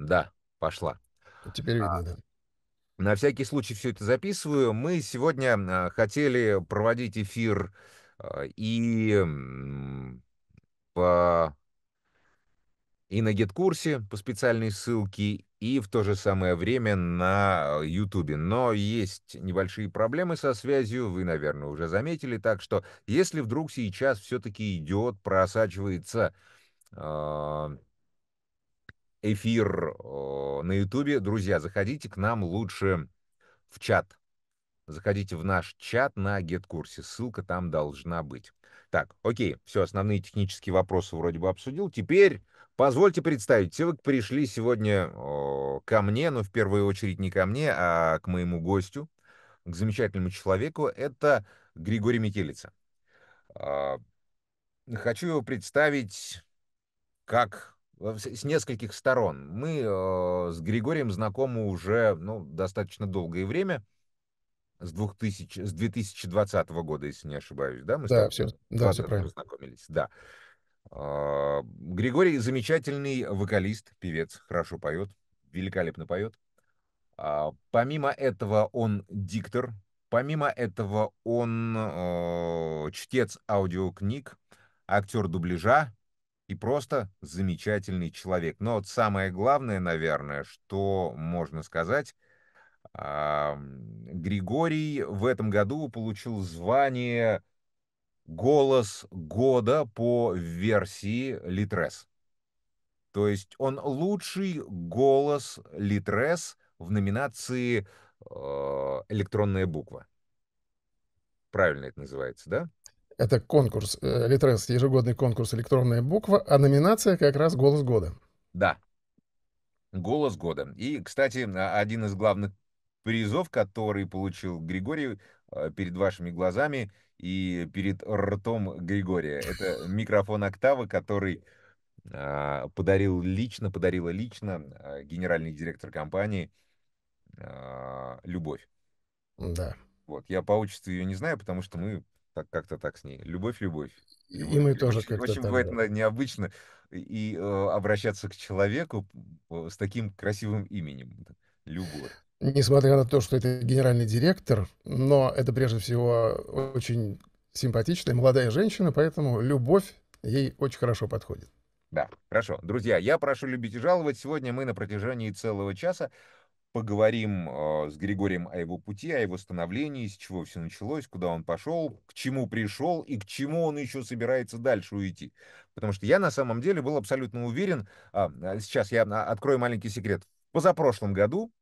Да, пошла. Теперь а, видно, а, да. На всякий случай все это записываю. Мы сегодня а, хотели проводить эфир а, и по и на гет-курсе по специальной ссылке, и в то же самое время на YouTube. Но есть небольшие проблемы со связью, вы, наверное, уже заметили. Так что, если вдруг сейчас все-таки идет, просачивается э, эфир на Ютубе. Друзья, заходите к нам лучше в чат. Заходите в наш чат на GetCourse, ссылка там должна быть. Так, окей, все, основные технические вопросы вроде бы обсудил. Теперь позвольте представить, все вы пришли сегодня ко мне, но ну, в первую очередь не ко мне, а к моему гостю, к замечательному человеку, это Григорий Метелица. А, хочу его представить как с нескольких сторон. Мы э, с Григорием знакомы уже ну, достаточно долгое время, с, 2000, с 2020 года, если не ошибаюсь, да? Мы да, все, да, все правильно. Познакомились, да. Э, Григорий замечательный вокалист, певец, хорошо поет, великолепно поет. Э, помимо этого он диктор, помимо этого он э, чтец аудиокниг, актер дубляжа, и просто замечательный человек. Но вот самое главное, наверное, что можно сказать, Григорий в этом году получил звание «Голос года» по версии Литрес. То есть он лучший голос Литрес в номинации э, «Электронная буква». Правильно это называется, да? Это конкурс, э, Литрес, ежегодный конкурс «Электронная буква», а номинация как раз «Голос года». Да, «Голос года». И, кстати, а, один из главных призов, который получил Григорий э, перед вашими глазами и перед ртом Григория. Это микрофон «Октавы», который а, подарил лично, подарила лично а, генеральный директор компании «Любовь». Да. Вот. Я по отчеству ее не знаю, потому что мы так, как-то так с ней. Любовь, любовь. любовь. И мы тоже очень, как-то Очень так, бывает да. необычно и э, обращаться к человеку с таким красивым именем. Любовь. Несмотря на то, что это генеральный директор, но это прежде всего очень симпатичная молодая женщина, поэтому любовь ей очень хорошо подходит. Да, хорошо. Друзья, я прошу любить и жаловать. Сегодня мы на протяжении целого часа поговорим а, с Григорием о его пути, о его становлении, с чего все началось, куда он пошел, к чему пришел и к чему он еще собирается дальше уйти. Потому что я на самом деле был абсолютно уверен, а, а, сейчас я открою маленький секрет, в позапрошлом году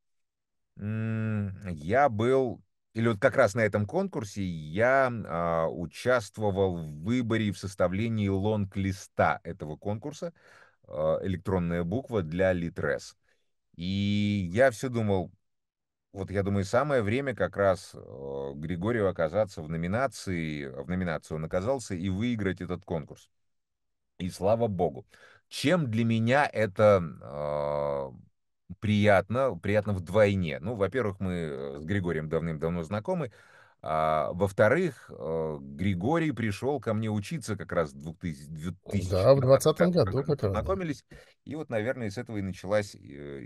я был, или вот как раз на этом конкурсе я участвовал в выборе и в составлении лонг-листа этого конкурса электронная буква для Литрес. Uh, и я все думал, вот я думаю, самое время как раз э, Григорию оказаться в номинации, в номинацию он оказался и выиграть этот конкурс. И слава богу. Чем для меня это э, приятно? Приятно вдвойне. Ну, во-первых, мы э, с Григорием давным-давно знакомы. А, во-вторых, э, Григорий пришел ко мне учиться как раз в 2000, 2000 Да, в 20 году как раз. Познакомились, и вот, наверное, с этого и началась э,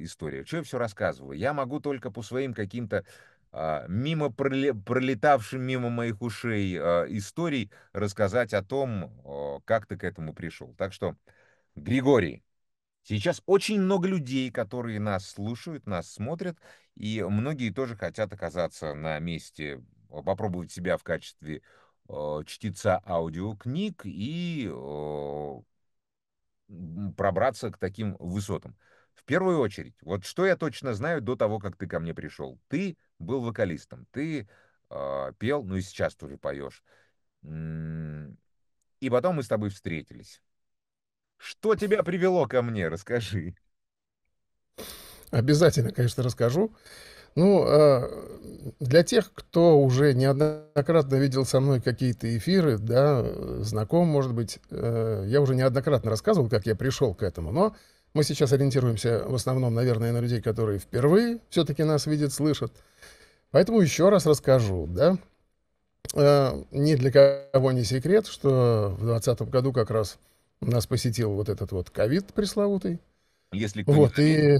история. Что я все рассказываю? Я могу только по своим каким-то а, мимо пролетавшим мимо моих ушей а, историй рассказать о том, как ты к этому пришел. Так что, Григорий, сейчас очень много людей, которые нас слушают, нас смотрят, и многие тоже хотят оказаться на месте а, попробовать себя в качестве а, чтеца аудиокниг и а, пробраться к таким высотам. В первую очередь, вот что я точно знаю до того, как ты ко мне пришел. Ты был вокалистом, ты э, пел, ну и сейчас тоже поешь. И потом мы с тобой встретились. Что тебя привело ко мне, расскажи. Обязательно, конечно, расскажу. Ну, э, для тех, кто уже неоднократно видел со мной какие-то эфиры, да, знаком, может быть, э, я уже неоднократно рассказывал, как я пришел к этому, но мы сейчас ориентируемся в основном, наверное, на людей, которые впервые все-таки нас видят, слышат. Поэтому еще раз расскажу, да. Э, ни для кого не секрет, что в 2020 году как раз нас посетил вот этот вот ковид пресловутый. Если кто вот, и...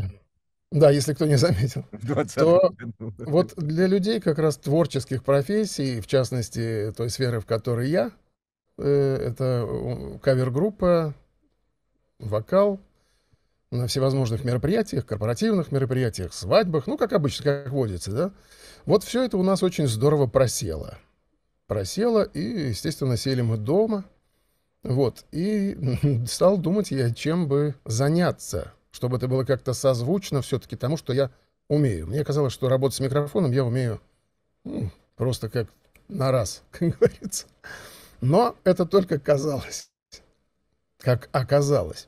Да, если кто не заметил. То вот для людей как раз творческих профессий, в частности, той сферы, в которой я, э, это кавер-группа, вокал на всевозможных мероприятиях, корпоративных мероприятиях, свадьбах, ну, как обычно, как водится, да. Вот все это у нас очень здорово просело. Просело, и, естественно, сели мы дома. Вот, и стал думать я, чем бы заняться – чтобы это было как-то созвучно все-таки тому, что я умею. Мне казалось, что работать с микрофоном я умею ну, просто как на раз, как говорится. Но это только казалось. Как оказалось.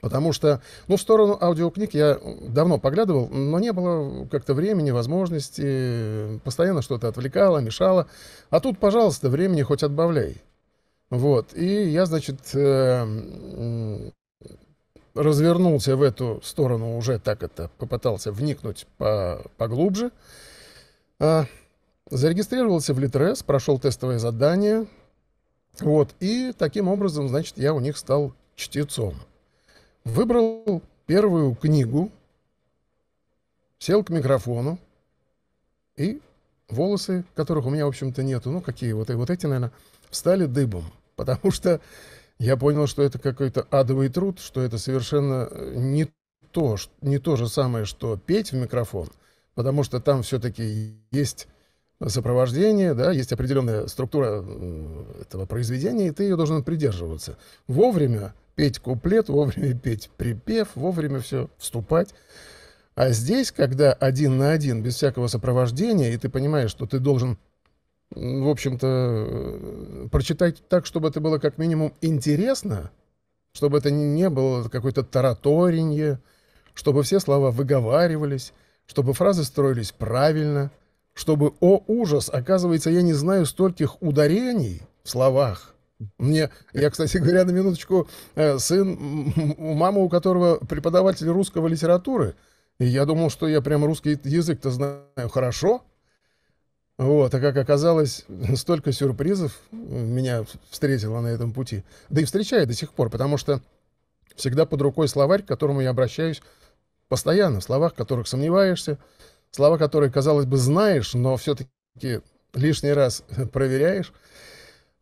Потому что, ну, в сторону аудиокниг я давно поглядывал, но не было как-то времени, возможности, постоянно что-то отвлекало, мешало. А тут, пожалуйста, времени хоть отбавляй. Вот. И я, значит, э, развернулся в эту сторону, уже так это попытался вникнуть по, поглубже. А, зарегистрировался в Литрес, прошел тестовое задание. Вот, и таким образом, значит, я у них стал чтецом. Выбрал первую книгу, сел к микрофону, и волосы, которых у меня, в общем-то, нету, ну, какие вот, и вот эти, наверное, встали дыбом, потому что я понял, что это какой-то адовый труд, что это совершенно э, не то, не то же самое, что петь в микрофон, потому что там все-таки есть сопровождение, да, есть определенная структура этого произведения, и ты ее должен придерживаться. Вовремя петь куплет, вовремя петь припев, вовремя все вступать. А здесь, когда один на один, без всякого сопровождения, и ты понимаешь, что ты должен в общем-то, э, прочитать так, чтобы это было как минимум интересно, чтобы это не было какое-то тараторенье, чтобы все слова выговаривались, чтобы фразы строились правильно, чтобы «О, ужас! Оказывается, я не знаю стольких ударений в словах». Мне, я, кстати говоря, на минуточку, э, сын, мама у которого преподаватель русского литературы, и я думал, что я прям русский язык-то знаю хорошо — вот, а как оказалось, столько сюрпризов э, меня встретило на этом пути. Да и встречаю до сих пор, потому что всегда под рукой словарь, к которому я обращаюсь постоянно, в словах, в которых сомневаешься, слова, которые, казалось бы, знаешь, но все-таки лишний раз проверяешь.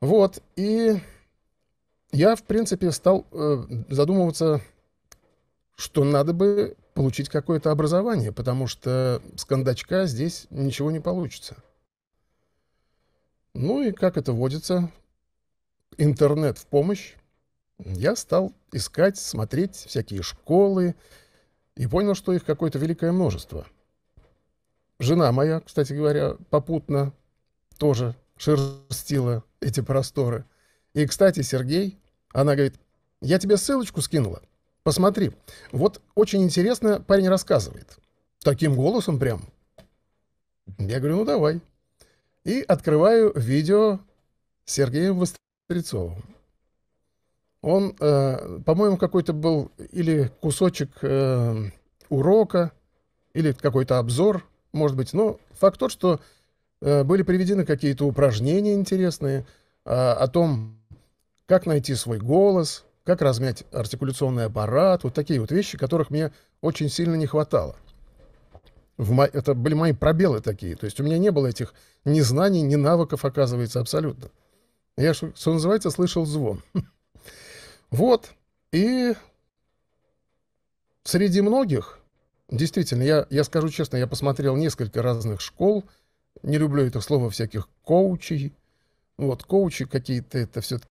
Вот, и я, в принципе, стал э, задумываться, что надо бы получить какое-то образование, потому что с кондачка здесь ничего не получится. Ну и, как это водится, интернет в помощь. Я стал искать, смотреть всякие школы и понял, что их какое-то великое множество. Жена моя, кстати говоря, попутно тоже шерстила эти просторы. И, кстати, Сергей, она говорит, я тебе ссылочку скинула. Посмотри, вот очень интересно парень рассказывает. Таким голосом прям. Я говорю, ну давай и открываю видео с Сергеем Вострецовым. Он, э, по-моему, какой-то был или кусочек э, урока, или какой-то обзор, может быть. Но факт тот, что э, были приведены какие-то упражнения интересные э, о том, как найти свой голос, как размять артикуляционный аппарат, вот такие вот вещи, которых мне очень сильно не хватало мо... это были мои пробелы такие. То есть у меня не было этих ни знаний, ни навыков, оказывается, абсолютно. Я, что, что называется, слышал звон. Вот. И среди многих, действительно, я, я скажу честно, я посмотрел несколько разных школ. Не люблю это слово всяких коучей. Вот, коучи какие-то, это все-таки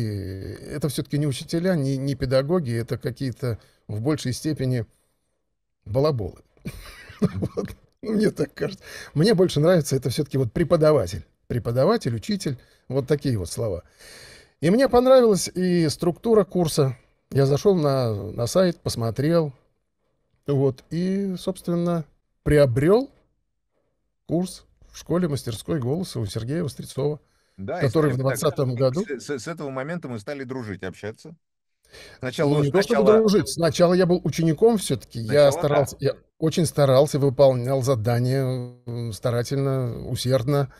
это все-таки не учителя, не, не педагоги, это какие-то в большей степени балаболы. вот, мне так кажется. Мне больше нравится это все-таки вот преподаватель. Преподаватель, учитель, вот такие вот слова. И мне понравилась и структура курса. Я зашел на, на сайт, посмотрел, вот, и, собственно, приобрел курс в школе мастерской голоса у Сергея Вострецова, да, который в 2020 году... с, с этого момента мы стали дружить, общаться. Сначала, ну, не сначала... то, чтобы дружить. Сначала я был учеником все-таки. Сначала, я старался, да. я очень старался, выполнял задания старательно, усердно,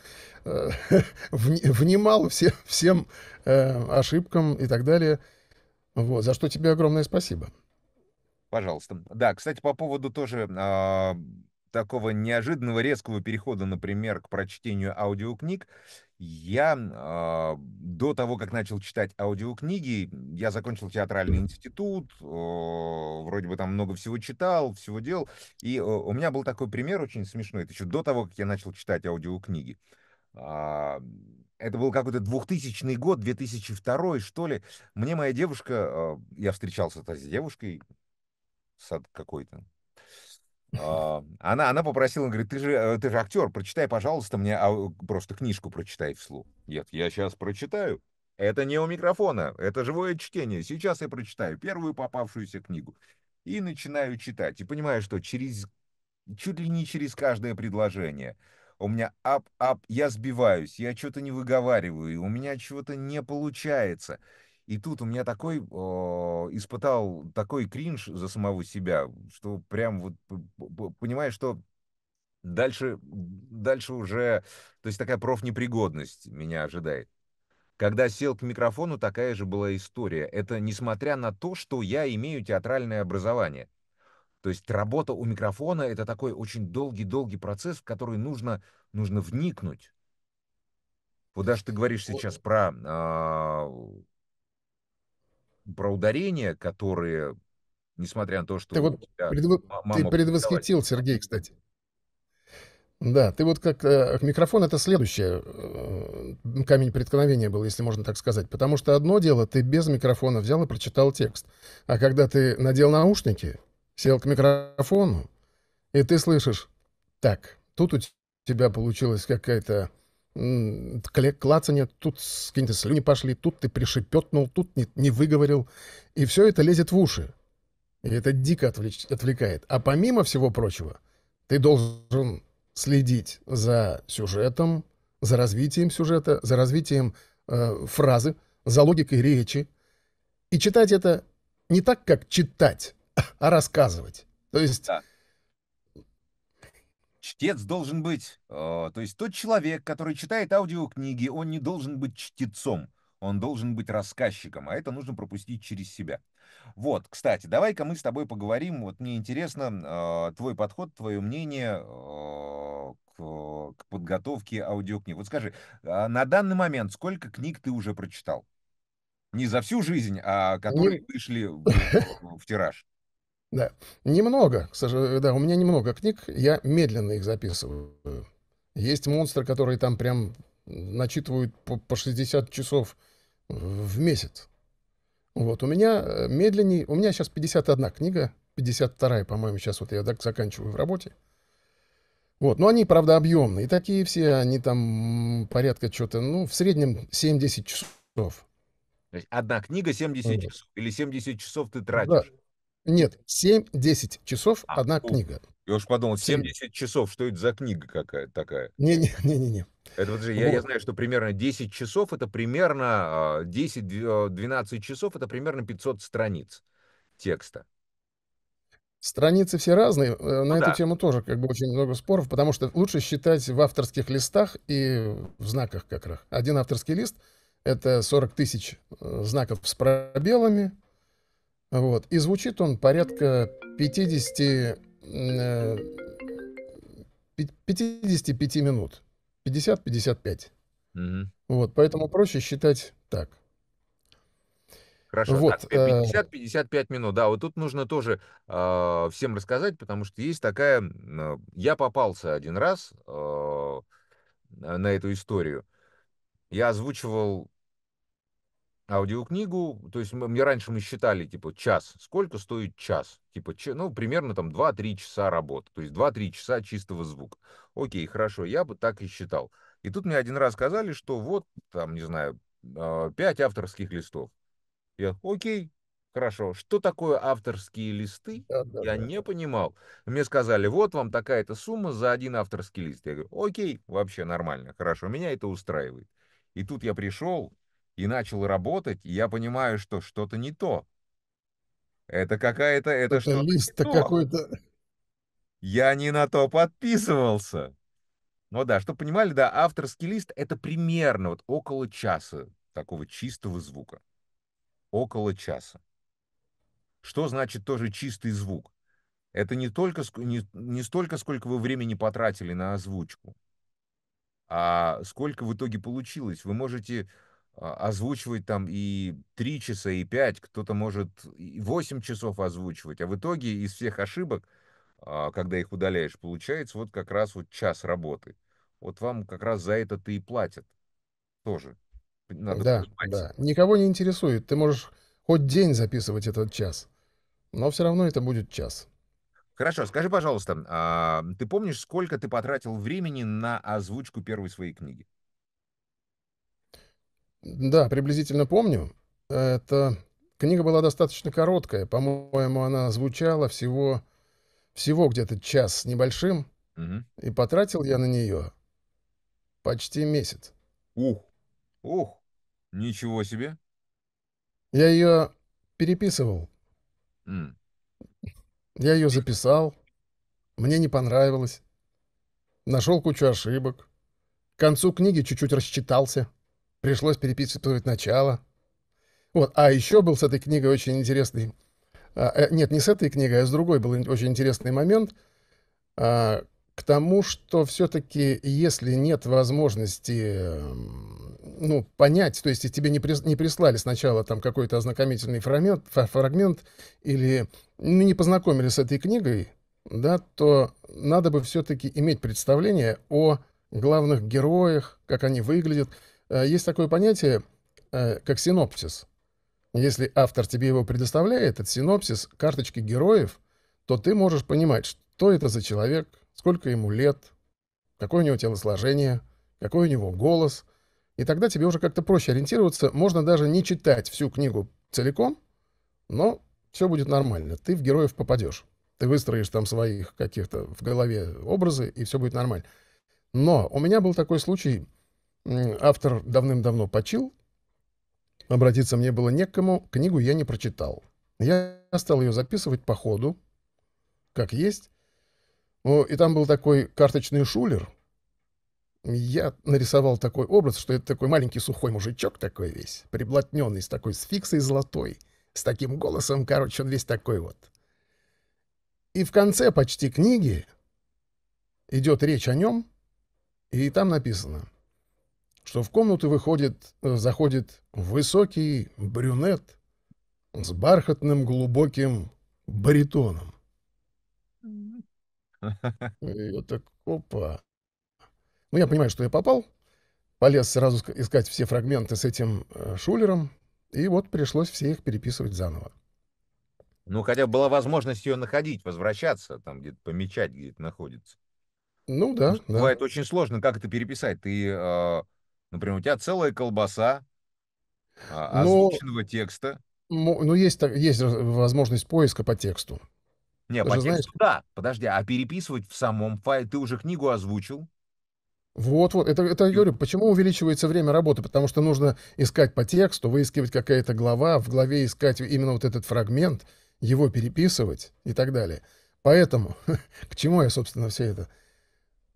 э, внимал все, всем э, ошибкам и так далее. Вот, за что тебе огромное спасибо. Пожалуйста. Да, кстати, по поводу тоже э, такого неожиданного резкого перехода, например, к прочтению аудиокниг, я э, до того, как начал читать аудиокниги, я закончил театральный институт, э, вроде бы там много всего читал, всего делал. И э, у меня был такой пример очень смешной, это еще до того, как я начал читать аудиокниги. Э, это был какой-то 2000 год, 2002 что ли. Мне моя девушка, э, я встречался с девушкой, с какой-то, а, она, она попросила, говорит, ты же, э, ты же актер, прочитай, пожалуйста, мне а, э, просто книжку прочитай вслух. Нет, я сейчас прочитаю. Это не у микрофона, это живое чтение. Сейчас я прочитаю первую попавшуюся книгу. И начинаю читать. И понимаю, что через чуть ли не через каждое предложение у меня ап-ап, я сбиваюсь, я что-то не выговариваю, у меня чего-то не получается. И тут у меня такой, э, испытал такой кринж за самого себя, что прям вот, понимаешь, что дальше, дальше уже, то есть такая профнепригодность меня ожидает. Когда сел к микрофону, такая же была история. Это несмотря на то, что я имею театральное образование. То есть работа у микрофона — это такой очень долгий-долгий процесс, в который нужно, нужно вникнуть. Вот даже ты говоришь сейчас э. про э, про ударения, которые, несмотря на то, что... Ты вот предво... ты предвосхитил, давать... Сергей, кстати. Да, ты вот как э, микрофон это следующее э, камень преткновения был, если можно так сказать, потому что одно дело ты без микрофона взял и прочитал текст, а когда ты надел наушники, сел к микрофону и ты слышишь, так, тут у тебя получилась какая-то клацанье, тут какие-то слюни пошли, тут ты пришепетнул, тут не, не выговорил. И все это лезет в уши. И это дико отвлеч, отвлекает. А помимо всего прочего, ты должен следить за сюжетом, за развитием сюжета, за развитием э, фразы, за логикой речи. И читать это не так, как читать, а рассказывать. То есть да. Чтец должен быть, э, то есть тот человек, который читает аудиокниги, он не должен быть чтецом, он должен быть рассказчиком, а это нужно пропустить через себя. Вот, кстати, давай-ка мы с тобой поговорим, вот мне интересно э, твой подход, твое мнение э, к, к подготовке аудиокниг. Вот скажи, э, на данный момент сколько книг ты уже прочитал? Не за всю жизнь, а которые вышли в, в тираж. Да. Немного, к сожалению, э, да, у меня немного книг, я медленно их записываю. Есть монстры, которые там прям начитывают по, по 60 часов в месяц. Вот, у меня э, медленней, у меня сейчас 51 книга, 52 по-моему, сейчас вот я так заканчиваю в работе. Вот, но они, правда, объемные. И такие все, они там порядка что-то, ну, в среднем 70 часов. То есть одна книга 70 вот. часов, или 70 часов ты тратишь? Да. Нет, 7-10 часов а, одна о, книга. Я уж подумал, 70 часов, что это за книга какая такая? Не-не-не-не. не. Это вот же, вот. я, знаю, что примерно 10 часов, это примерно 10-12 а, а, часов, это примерно 500 страниц текста. Страницы все разные. Э, на ну, эту тему тоже как бы очень много споров, потому что лучше считать в авторских листах и в знаках как раз. Один авторский лист — это 40 тысяч э, знаков с пробелами, вот. И звучит он порядка 50, 55 э, минут. 50-55. Угу. Вот, поэтому проще считать так. Хорошо. Вот, 50-55 э, э, минут. Да, вот тут нужно тоже э, всем рассказать, потому что есть такая... я попался один раз э, на эту историю. Я озвучивал аудиокнигу, то есть мы, мне раньше мы считали, типа, час, сколько стоит час, типа, ч, ну, примерно там 2-3 часа работы, то есть 2-3 часа чистого звука. Окей, хорошо, я бы так и считал. И тут мне один раз сказали, что вот, там, не знаю, 5 а, авторских листов. Я, окей, Хорошо. Что такое авторские листы? Да, да, я да. не понимал. Мне сказали, вот вам такая-то сумма за один авторский лист. Я говорю, окей, вообще нормально, хорошо, меня это устраивает. И тут я пришел, и начал работать, и я понимаю, что что-то не то. Это какая-то... Это, это что-то лист-то какой-то... Я не на то подписывался. Ну да, чтобы понимали, да, авторский лист — это примерно вот около часа такого чистого звука. Около часа. Что значит тоже чистый звук? Это не, только, не, не столько, сколько вы времени потратили на озвучку, а сколько в итоге получилось. Вы можете а, озвучивать там и 3 часа, и 5, кто-то может и 8 часов озвучивать, а в итоге из всех ошибок, а, когда их удаляешь, получается вот как раз вот час работы. Вот вам как раз за это ты и платят тоже. Надо да, понимать. да. Никого не интересует. Ты можешь хоть день записывать этот час, но все равно это будет час. Хорошо, скажи, пожалуйста, а, ты помнишь, сколько ты потратил времени на озвучку первой своей книги? Да, приблизительно помню. Это... Книга была достаточно короткая. По-моему, она звучала всего... Всего где-то час с небольшим. Угу. И потратил я на нее почти месяц. Ух! Ух! Ничего себе! Я ее переписывал. Mm. Я ее записал. Мне не понравилось. Нашел кучу ошибок. К концу книги чуть-чуть рассчитался. Пришлось переписывать начало. Вот. А еще был с этой книгой очень интересный... А, э, нет, не с этой книгой, а с другой был очень интересный момент. А, к тому, что все-таки, если нет возможности эм, ну, понять, то есть тебе не, при, не прислали сначала там какой-то ознакомительный фрагмент, фрагмент или ну, не познакомили с этой книгой, да, то надо бы все-таки иметь представление о главных героях, как они выглядят, Э, есть такое понятие, э, как синопсис. Если автор тебе его предоставляет, этот синопсис карточки героев, то ты можешь понимать, что это за человек, сколько ему лет, какое у него телосложение, какой у него голос. И тогда тебе уже как-то проще ориентироваться. Можно даже не читать всю книгу целиком, но все будет нормально. Ты в героев попадешь. Ты выстроишь там своих каких-то в голове образы, и все будет нормально. Но у меня был такой случай автор давным-давно почил, обратиться мне было некому, книгу я не прочитал. Я стал ее записывать по ходу, как есть. и там был такой карточный шулер. Я нарисовал такой образ, что это такой маленький сухой мужичок такой весь, приблотненный, с такой с фиксой золотой, с таким голосом, короче, он весь такой вот. И в конце почти книги идет речь о нем, и там написано — что в комнату выходит, э, заходит высокий брюнет с бархатным глубоким баритоном. И Я так, опа. Ну, я понимаю, что я попал. Полез сразу искать все фрагменты с этим э, шулером, и вот пришлось все их переписывать заново. Ну, хотя была возможность ее находить, возвращаться, там где-то помечать, где это находится. Ну да. Потому да. Бывает очень сложно, как это переписать. Ты э, Например, у тебя целая колбаса а, а Но... озвученного текста. Ну, есть, есть возможность поиска по тексту. Не, Ты по тексту, знаешь... да. Подожди, а переписывать в самом файле? Ты уже книгу озвучил? Вот, вот, это, это я говорю, почему увеличивается время работы? Потому что нужно искать по тексту, выискивать какая-то глава, в главе искать именно вот этот фрагмент, его переписывать и так далее. Поэтому, к чему я, собственно, все это?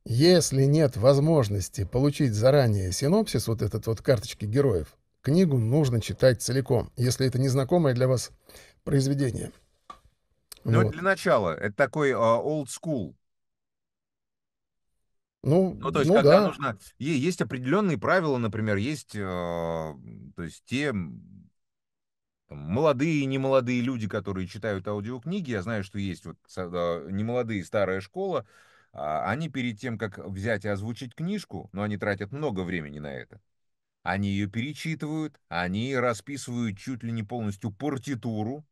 Если нет возможности получить заранее синопсис вот этот вот карточки героев, книгу нужно читать целиком, если это незнакомое для вас произведение. Ну, вот. для начала, это такой uh, old school. Ну, ну, то есть, ну, когда да. нужно... Есть определенные правила, например, есть, э, то есть, те молодые и немолодые люди, которые читают аудиокниги. Я знаю, что есть вот э, немолодые старая школа, а они перед тем, как взять и озвучить книжку, но они тратят много времени на это, они ее перечитывают, они расписывают чуть ли не полностью партитуру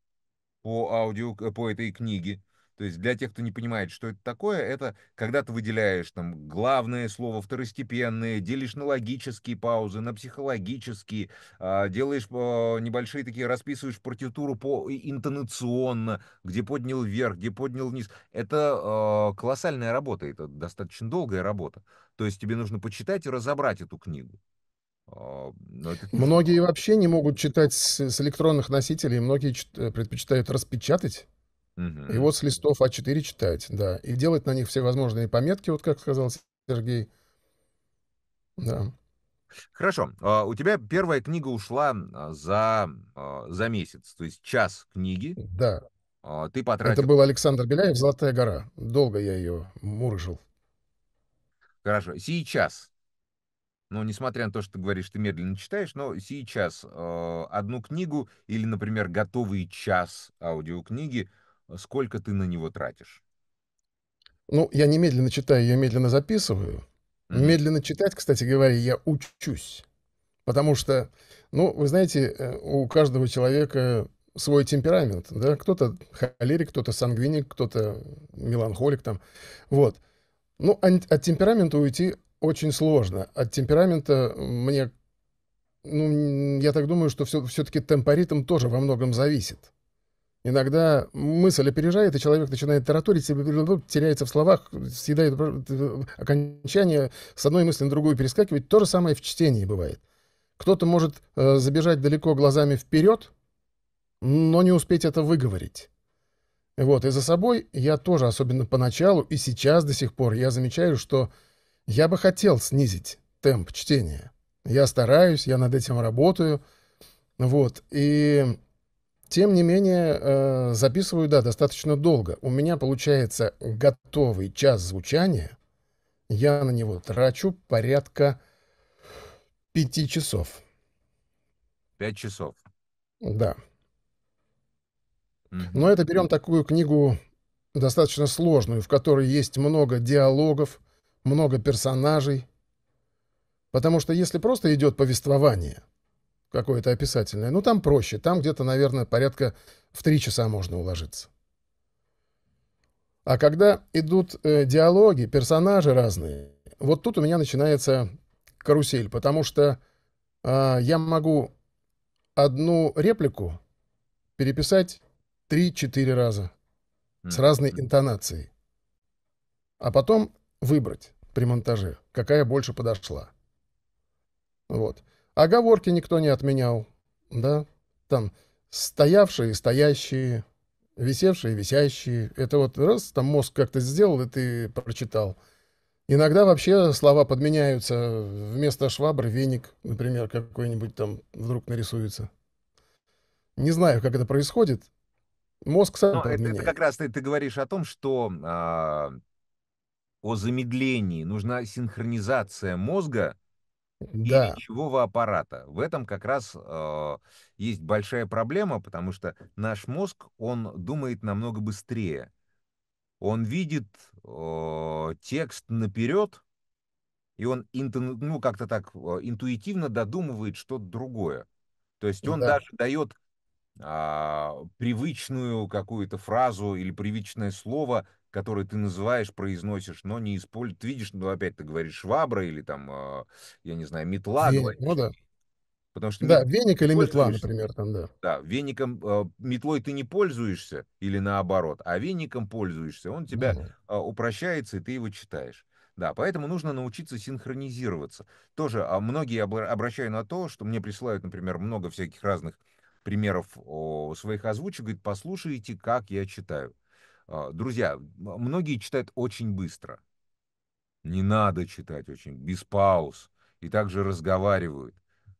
по аудио, по этой книге, то есть для тех, кто не понимает, что это такое, это когда ты выделяешь там главное слово, второстепенные, делишь на логические паузы, на психологические, а, делаешь а, небольшие такие, расписываешь партитуру по интонационно, где поднял вверх, где поднял вниз. Это а, колоссальная работа, это достаточно долгая работа. То есть тебе нужно почитать и разобрать эту книгу. Это... Многие вообще не могут читать с, электронных носителей, многие э, предпочитают распечатать. И вот с листов А4 читать, да. И делать на них всевозможные пометки, вот как сказал Сергей. Да. Хорошо. А, у тебя первая книга ушла а, за, а, за месяц, то есть час книги Да. Ты потратил. Это был Александр Беляев «Золотая гора». Долго я ее мурыжил. Хорошо. Сейчас. Ну, несмотря на то, что ты говоришь, ты медленно читаешь, но сейчас одну книгу или, например, готовый час аудиокниги сколько ты на него тратишь? Ну, я немедленно читаю, я медленно записываю. Mm-hmm. Медленно читать, кстати говоря, я учусь. Потому что, ну, вы знаете, э, у каждого человека свой темперамент, да, кто-то холерик, кто-то сангвиник, кто-то меланхолик там, вот. Ну, а от темперамента уйти очень сложно. От темперамента мне, ну, я так думаю, что все, все-таки темпоритм тоже во многом зависит. Иногда мысль опережает, и человек начинает тараторить, ну, теряется в словах, съедает окончание, с одной мысли на другую перескакивает. То же самое в чтении бывает. Кто-то может э, забежать далеко глазами вперед, но не успеть это выговорить. Вот, и за собой я тоже, особенно поначалу, и сейчас до сих пор, я замечаю, что я бы хотел снизить темп чтения. Я стараюсь, я над этим работаю. Вот, и тем не менее, э, записываю, да, достаточно долго. У меня получается готовый час звучания. Я на него трачу порядка пяти часов. Пять часов. Да. mm Но это берем такую книгу достаточно сложную, в которой есть много диалогов, много персонажей. Потому что если просто идет повествование – какое-то описательное. Ну, там проще. Там где-то, наверное, порядка в три часа можно уложиться. А когда идут э, диалоги, персонажи разные, вот тут у меня начинается карусель, потому что э, я могу одну реплику переписать три-четыре раза с разной интонацией, а потом выбрать при монтаже, какая больше подошла. Вот. Оговорки никто не отменял. Да, там стоявшие, стоящие, висевшие, висящие. Это вот раз, там мозг как-то сделал, и ты прочитал. Иногда вообще слова подменяются. Вместо швабры веник, например, какой-нибудь там вдруг нарисуется. Не знаю, как это происходит. Мозг сам подменяет. Это, это как раз ты, ты говоришь о том, что а, о замедлении. Нужна синхронизация мозга да. и речевого аппарата. В этом как раз э, есть большая проблема, потому что наш мозг, он думает намного быстрее. Он видит э, текст наперед, и он интен, ну, как-то так а, интуитивно додумывает что-то другое. То есть он да. даже дает а, привычную какую-то фразу или привычное слово который ты называешь, произносишь, но не используешь. Ты видишь, ну, опять ты говоришь швабра или там, а, я не знаю, метла. Вен... Ну да. Потому что да, веник или метла, например, там, да. Да, веником, э, метлой ты не пользуешься или наоборот, а веником пользуешься, он тебя угу. упрощается, и ты его читаешь. Да, поэтому нужно научиться синхронизироваться. Тоже а, многие обращаю на то, что мне присылают, например, много всяких разных примеров своих озвучек, говорит, послушайте, как я читаю. А, друзья, многие читают очень быстро. Не надо читать очень, без пауз. И также разговаривают.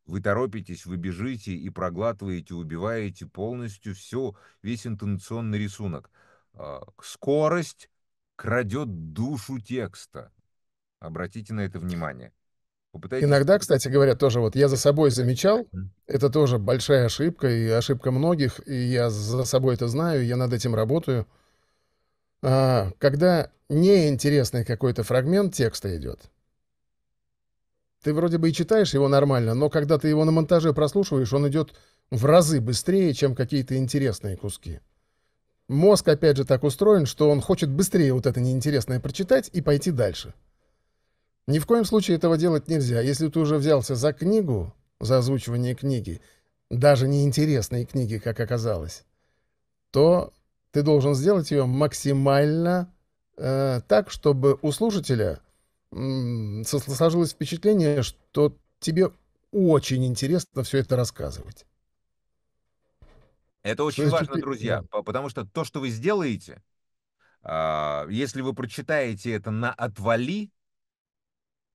Вы торопитесь, вы бежите и проглатываете, убиваете полностью все, весь интонационный рисунок. А, скорость крадет душу текста. Обратите на это внимание. Попытайтесь... Иногда, кстати говоря, тоже вот я за собой замечал, это тоже большая ошибка и ошибка многих, и я за собой это знаю, я над этим работаю а, когда неинтересный какой-то фрагмент текста идет. Ты вроде бы и читаешь его нормально, но когда ты его на монтаже прослушиваешь, он идет в разы быстрее, чем какие-то интересные куски. Мозг, опять же, так устроен, что он хочет быстрее вот это неинтересное прочитать и пойти дальше. Ни в коем случае этого делать нельзя. Если ты уже взялся за книгу, за озвучивание книги, даже неинтересной книги, как оказалось, то ты должен сделать ее максимально э, так, чтобы у слушателя э, сложилось впечатление, что тебе очень интересно все это рассказывать. Это очень что важно, ты... друзья, потому что то, что вы сделаете, э, если вы прочитаете это на отвали,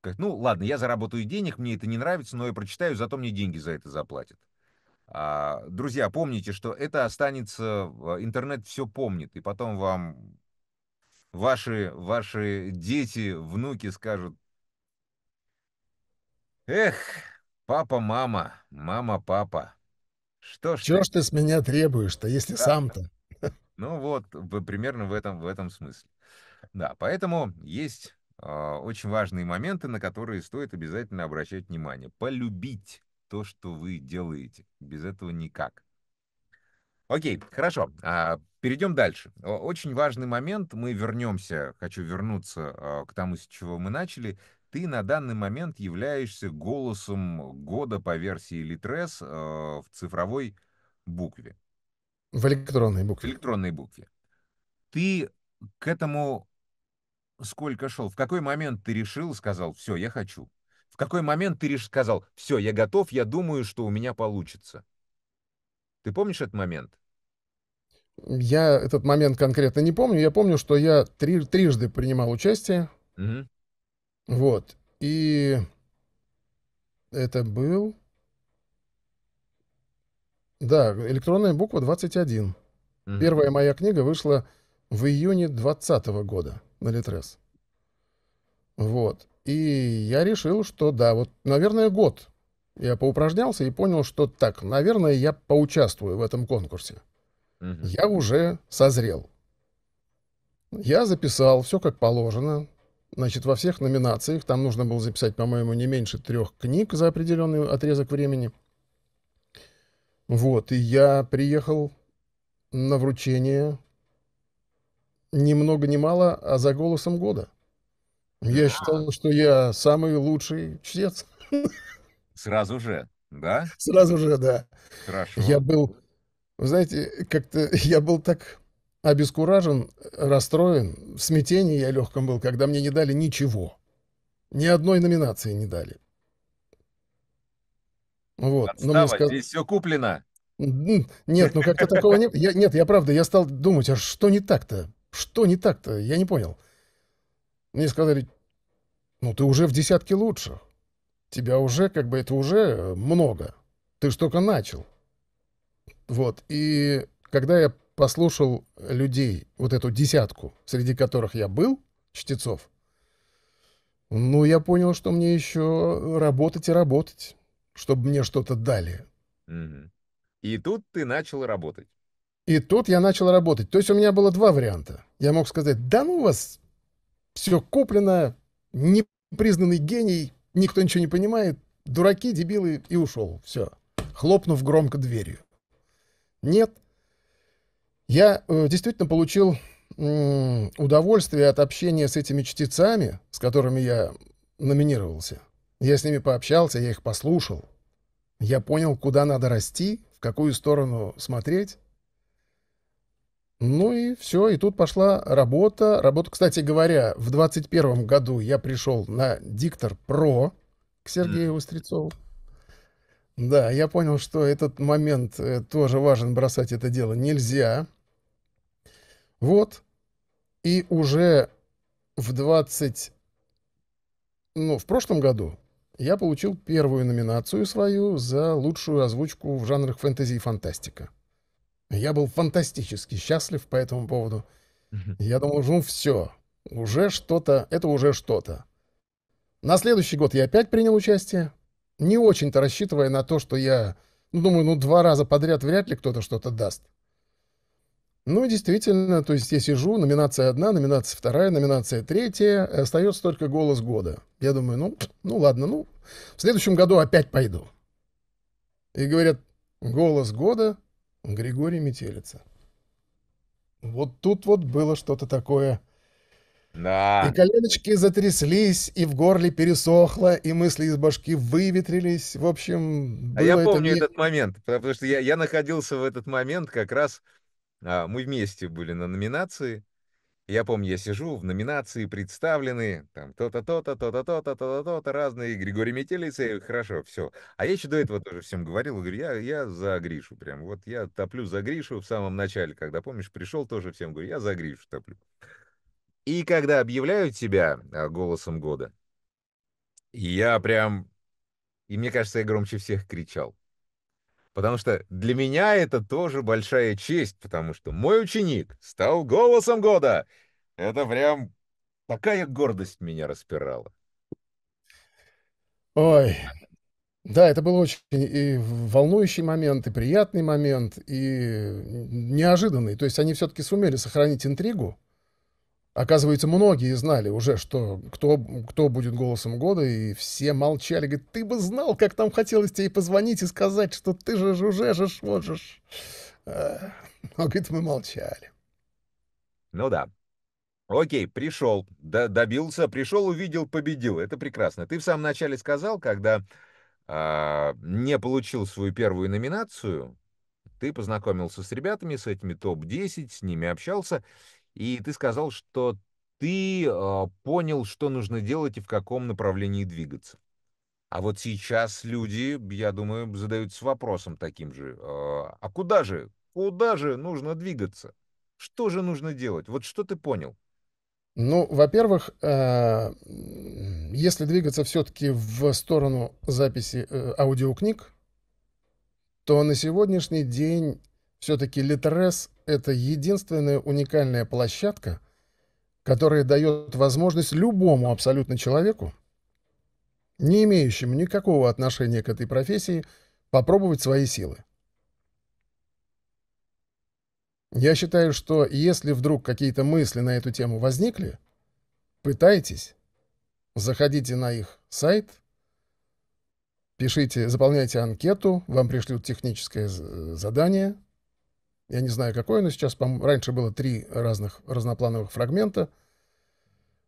как, ну ладно, я заработаю денег, мне это не нравится, но я прочитаю, зато мне деньги за это заплатят. А, друзья, помните, что это останется, э, интернет все помнит, и потом вам ваши, ваши дети, внуки скажут, эх, папа, мама, мама, папа, что ж Чего ты... ж ты с меня требуешь-то, если да. сам-то? Ну вот, примерно в этом, в этом смысле. Да, поэтому есть э, очень важные моменты, на которые стоит обязательно обращать внимание. Полюбить то, что вы делаете. Без этого никак. Окей, хорошо. А, перейдем дальше. Очень важный момент. Мы вернемся, хочу вернуться а, к тому, с чего мы начали. Ты на данный момент являешься голосом года по версии Litres а, в цифровой букве. В электронной букве. В электронной букве. Ты к этому сколько шел? В какой момент ты решил, сказал, все, я хочу? какой момент ты сказал, все, я готов, я думаю, что у меня получится? Ты помнишь этот момент? Я этот момент конкретно не помню. Я помню, что я три, трижды принимал участие. Угу. Вот. И это был... Да, электронная буква 21. Угу. Первая моя книга вышла в июне 2020 года на Литрес. Вот. И я решил, что да, вот, наверное, год. Я поупражнялся и понял, что так, наверное, я поучаствую в этом конкурсе. Угу. Я уже созрел. Я записал все как положено. Значит, во всех номинациях, там нужно было записать, по-моему, не меньше трех книг за определенный отрезок времени. Вот, и я приехал на вручение ни много ни мало, а за голосом года. Я считал, что я самый лучший чтец. Сразу же, да? Сразу же, да. Хорошо. Я был, вы знаете, как-то я был так обескуражен, расстроен, в смятении я легком был, когда мне не дали ничего. Ни одной номинации не дали. Вот. Отстава, но мне сказ... здесь все куплено. Нет, ну как-то такого не... Я, нет, я правда, я стал думать, а что не так-то? Что не так-то? Я не понял. Мне сказали, ну ты уже в десятке лучших. Тебя уже, как бы это уже много. Ты ж только начал. Вот, и когда я послушал людей, вот эту десятку, среди которых я был, чтецов, ну, я понял, что мне еще работать и работать, чтобы мне что-то дали. И тут ты начал работать. И тут я начал работать. То есть у меня было два варианта. Я мог сказать, да ну вас все куплено, непризнанный гений, никто ничего не понимает, дураки, дебилы, и ушел. Все. Хлопнув громко дверью. Нет. Я э, действительно получил э, удовольствие от общения с этими чтецами, с которыми я номинировался. Я с ними пообщался, я их послушал. Я понял, куда надо расти, в какую сторону смотреть. Ну и все, и тут пошла работа. Работа, кстати говоря, в 21 году я пришел на Диктор Про к Сергею mm. Да, я понял, что этот момент э, тоже важен, бросать это дело нельзя. Вот. И уже в 20... Ну, в прошлом году я получил первую номинацию свою за лучшую озвучку в жанрах фэнтези и фантастика. Я был фантастически счастлив по этому поводу. Я думал, ну все, уже что-то, это уже что-то. На следующий год я опять принял участие, не очень-то рассчитывая на то, что я, ну, думаю, ну два раза подряд вряд ли кто-то что-то даст. Ну, действительно, то есть я сижу, номинация одна, номинация вторая, номинация третья, остается только голос года. Я думаю, ну, ну ладно, ну, в следующем году опять пойду. И говорят, голос года Григорий метелится. Вот тут вот было что-то такое. Да. И коленочки затряслись, и в горле пересохло, и мысли из башки выветрились. В общем, А я помню это... этот момент, потому что я, я находился в этот момент как раз... А, мы вместе были на номинации. Я помню, я сижу, в номинации представлены, там, то-то, то-то, то-то, то-то, то-то, то-то, разные, Григорий Метелица, хорошо, все. А я еще до этого тоже всем говорил, говорю, я, я за Гришу прям, вот я топлю за Гришу в самом начале, когда, помнишь, пришел тоже всем, говорю, я за Гришу топлю. И когда объявляют тебя а, голосом года, я прям, и мне кажется, я громче всех кричал. Потому что для меня это тоже большая честь, потому что мой ученик стал голосом года. Это прям такая гордость меня распирала. Ой, да, это был очень и волнующий момент, и приятный момент, и неожиданный. То есть они все-таки сумели сохранить интригу, Оказывается, многие знали уже, что кто, кто будет голосом года, и все молчали. Говорят, ты бы знал, как там хотелось тебе позвонить и сказать, что ты же уже же можешь. А, но, говорит, мы молчали. Ну да. Окей, пришел, добился, пришел, увидел, победил. Это прекрасно. Ты в самом начале сказал, когда а, не получил свою первую номинацию, ты познакомился с ребятами, с этими топ-10, с ними общался, и ты сказал, что ты э, понял, что нужно делать и в каком направлении двигаться. А вот сейчас люди, я думаю, задаются вопросом таким же. Э, а куда же? Куда же нужно двигаться? Что же нужно делать? Вот что ты понял? Ну, во-первых, э, если двигаться все-таки в сторону записи э, аудиокниг, то на сегодняшний день все-таки Литрес — это единственная уникальная площадка, которая дает возможность любому абсолютно человеку, не имеющему никакого отношения к этой профессии, попробовать свои силы. Я считаю, что если вдруг какие-то мысли на эту тему возникли, пытайтесь, заходите на их сайт, пишите, заполняйте анкету, вам пришлют техническое задание — я не знаю, какое оно сейчас. Раньше было три разных разноплановых фрагмента.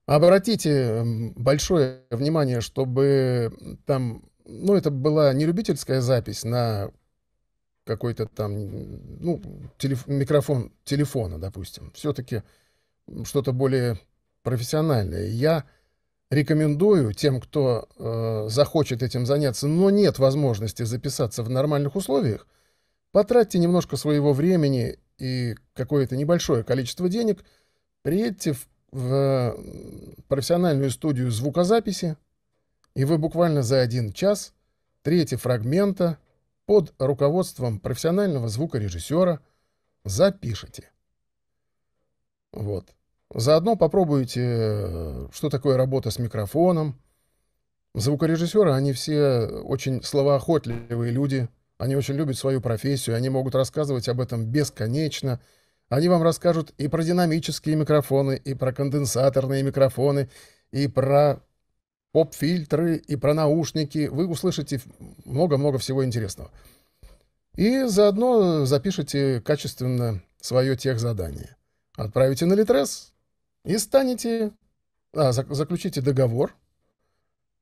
Обратите эм, большое внимание, чтобы там... Ну, это была не любительская запись на какой-то там, ну, телеф микрофон телефона, допустим. Все-таки что-то более профессиональное. Я рекомендую тем, кто э, захочет этим заняться, но нет возможности записаться в нормальных условиях – Потратьте немножко своего времени и какое-то небольшое количество денег, приедьте в, в профессиональную студию звукозаписи, и вы буквально за один час трети фрагмента под руководством профессионального звукорежиссера запишите. Вот. Заодно попробуйте, э, что такое работа с микрофоном. Звукорежиссеры, они все очень словоохотливые люди — они очень любят свою профессию, они могут рассказывать об этом бесконечно. Они вам расскажут и про динамические микрофоны, и про конденсаторные микрофоны, и про поп-фильтры, и про наушники. Вы услышите много-много всего интересного. И заодно запишите качественно свое техзадание. Отправите на Литрес и станете... А, заключите договор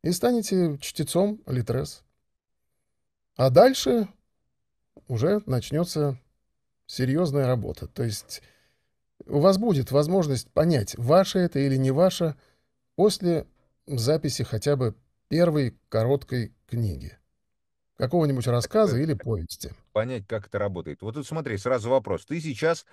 и станете чтецом Литрес. А дальше уже начнется серьезная работа. То есть у вас будет возможность понять, ваше это или не ваше, после записи хотя бы первой короткой книги. Какого-нибудь рассказа или повести. Понять, как это работает. Вот тут смотри, сразу вопрос. Ты сейчас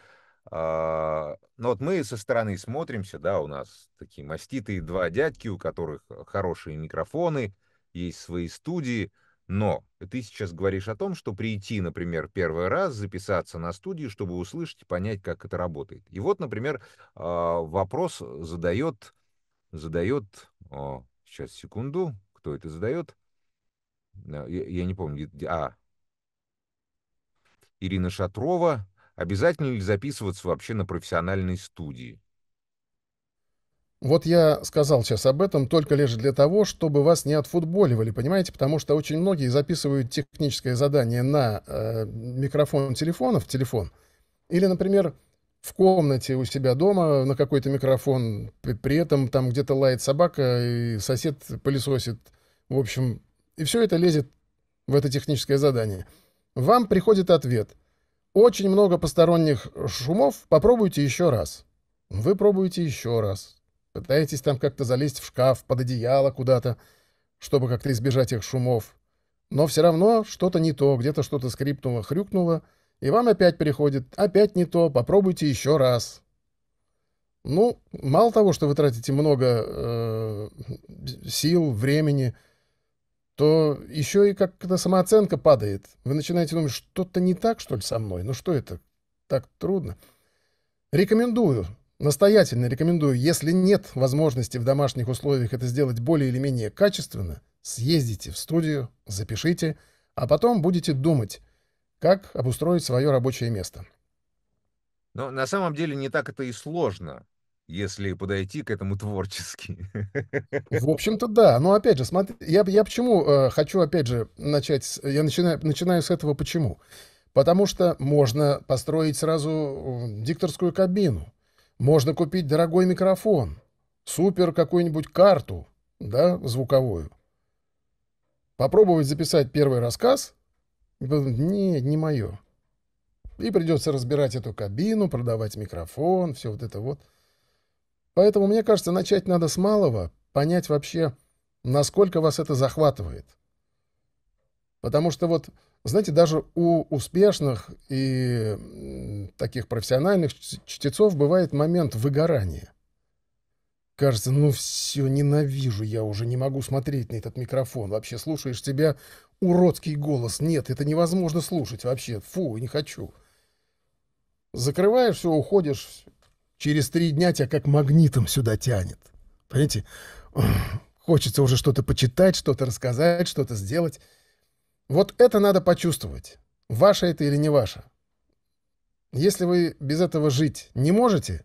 а, ну вот мы со стороны смотримся, да, у нас такие маститые два дядьки, у которых хорошие микрофоны, есть свои студии. Но ты сейчас говоришь о том, что прийти, например, первый раз, записаться на студию, чтобы услышать и понять, как это работает. И вот, например, а, вопрос задает, задает, о, сейчас секунду, кто это задает? А, я, я не помню, а, Ирина Шатрова, обязательно ли записываться вообще на профессиональной студии? Вот я сказал сейчас об этом только лишь для того, чтобы вас не отфутболивали, понимаете? Потому что очень многие записывают техническое задание на э, микрофон телефона, в телефон. Или, например, в комнате у себя дома на какой-то микрофон. При, при этом там где-то лает собака, и сосед пылесосит. В общем, и все это лезет в это техническое задание. Вам приходит ответ. Очень много посторонних шумов, попробуйте еще раз. Вы пробуете еще раз. Пытаетесь там как-то залезть в шкаф, под одеяло куда-то, чтобы как-то избежать их шумов. Но все равно что-то не то, где-то что-то скрипнуло, хрюкнуло, и вам опять приходит, опять не то, попробуйте еще раз. Ну, мало того, что вы тратите много э, сил, времени, то еще и как-то самооценка падает. Вы начинаете думать, что-то не так, что ли, со мной? Ну что это? Так трудно. Рекомендую. Настоятельно рекомендую, если нет возможности в домашних условиях это сделать более или менее качественно, съездите в студию, запишите, а потом будете думать, как обустроить свое рабочее место. Но на самом деле не так это и сложно, если подойти к этому творчески. В общем-то, да. Но опять же, смотри, я, я почему э, хочу, опять же, начать, я начинаю, начинаю с этого почему. Потому что можно построить сразу дикторскую кабину, можно купить дорогой микрофон, супер какую-нибудь карту, да, звуковую. Попробовать записать первый рассказ? Не, не мое. И придется разбирать эту кабину, продавать микрофон, все вот это вот. Поэтому, мне кажется, начать надо с малого, понять вообще, насколько вас это захватывает. Потому что вот знаете, даже у успешных и таких профессиональных чтецов бывает момент выгорания. Кажется, ну все, ненавижу я уже, не могу смотреть на этот микрофон. Вообще слушаешь тебя уродский голос. Нет, это невозможно слушать вообще. Фу, не хочу. Закрываешь все, уходишь. Через три дня тебя как магнитом сюда тянет. Понимаете? Хочется уже что-то почитать, что-то рассказать, что-то сделать. Вот это надо почувствовать, ваше это или не ваше. Если вы без этого жить не можете,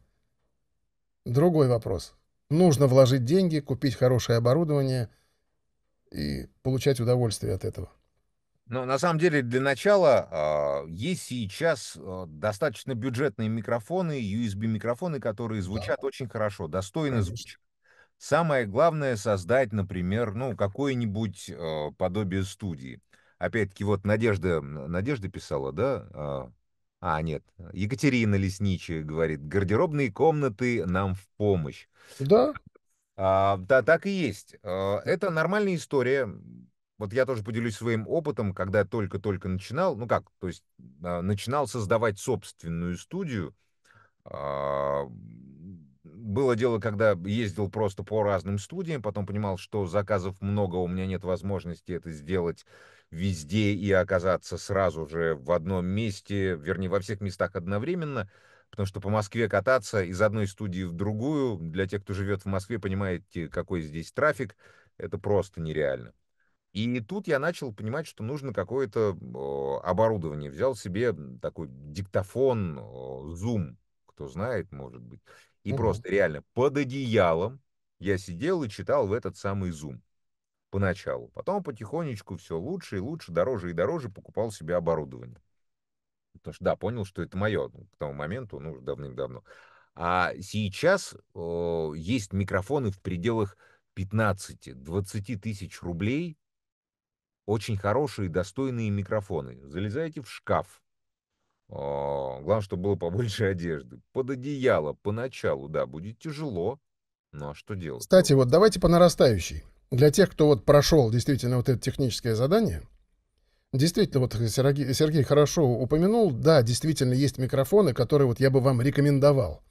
другой вопрос. Нужно вложить деньги, купить хорошее оборудование и получать удовольствие от этого. Но на самом деле для начала э, есть сейчас э, достаточно бюджетные микрофоны, USB-микрофоны, которые звучат да. очень хорошо, достойно Конечно. звучат. Самое главное создать, например, ну, какое-нибудь э, подобие студии опять-таки, вот Надежда, Надежда писала, да? А, а, нет, Екатерина Лесничая говорит, гардеробные комнаты нам в помощь. Да. А, да, так и есть. А, это нормальная история. Вот я тоже поделюсь своим опытом, когда только-только начинал, ну как, то есть а, начинал создавать собственную студию. Было дело, когда ездил просто по разным студиям, потом понимал, что заказов много, у меня нет возможности это сделать везде и оказаться сразу же в одном месте, вернее, во всех местах одновременно, потому что по Москве кататься из одной студии в другую, для тех, кто живет в Москве, понимаете, какой здесь трафик, это просто нереально. И тут я начал понимать, что нужно какое-то оборудование. Взял себе такой диктофон, Zoom, кто знает, может быть. И угу. просто реально под одеялом я сидел и читал в этот самый Zoom поначалу. Потом потихонечку все лучше и лучше, дороже и дороже покупал себе оборудование. Потому что, да, понял, что это мое ну, к тому моменту, ну, давным-давно. А сейчас э, есть микрофоны в пределах 15-20 тысяч рублей. Очень хорошие, достойные микрофоны. Залезайте в шкаф. Э, главное, чтобы было побольше одежды. Под одеяло поначалу, да, будет тяжело. Ну а что делать? Кстати, вот давайте по нарастающей для тех, кто вот прошел действительно вот это техническое задание, Действительно, вот Сергей, Сергей хорошо упомянул, да, действительно есть микрофоны, которые вот я бы вам рекомендовал.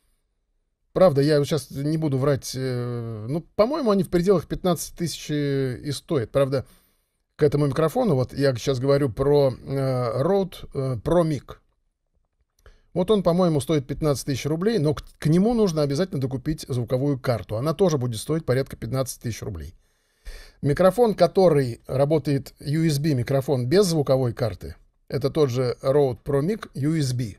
Правда, я сейчас не буду врать, э, ну, по-моему, они в пределах 15 тысяч и стоят. Правда, к этому микрофону, вот я сейчас говорю про э, Rode э, Pro Mic. Вот он, по-моему, стоит 15 тысяч рублей, но к, к нему нужно обязательно докупить звуковую карту. Она тоже будет стоить порядка 15 тысяч рублей. Микрофон, который работает USB-микрофон без звуковой карты, это тот же Rode Pro Mic USB.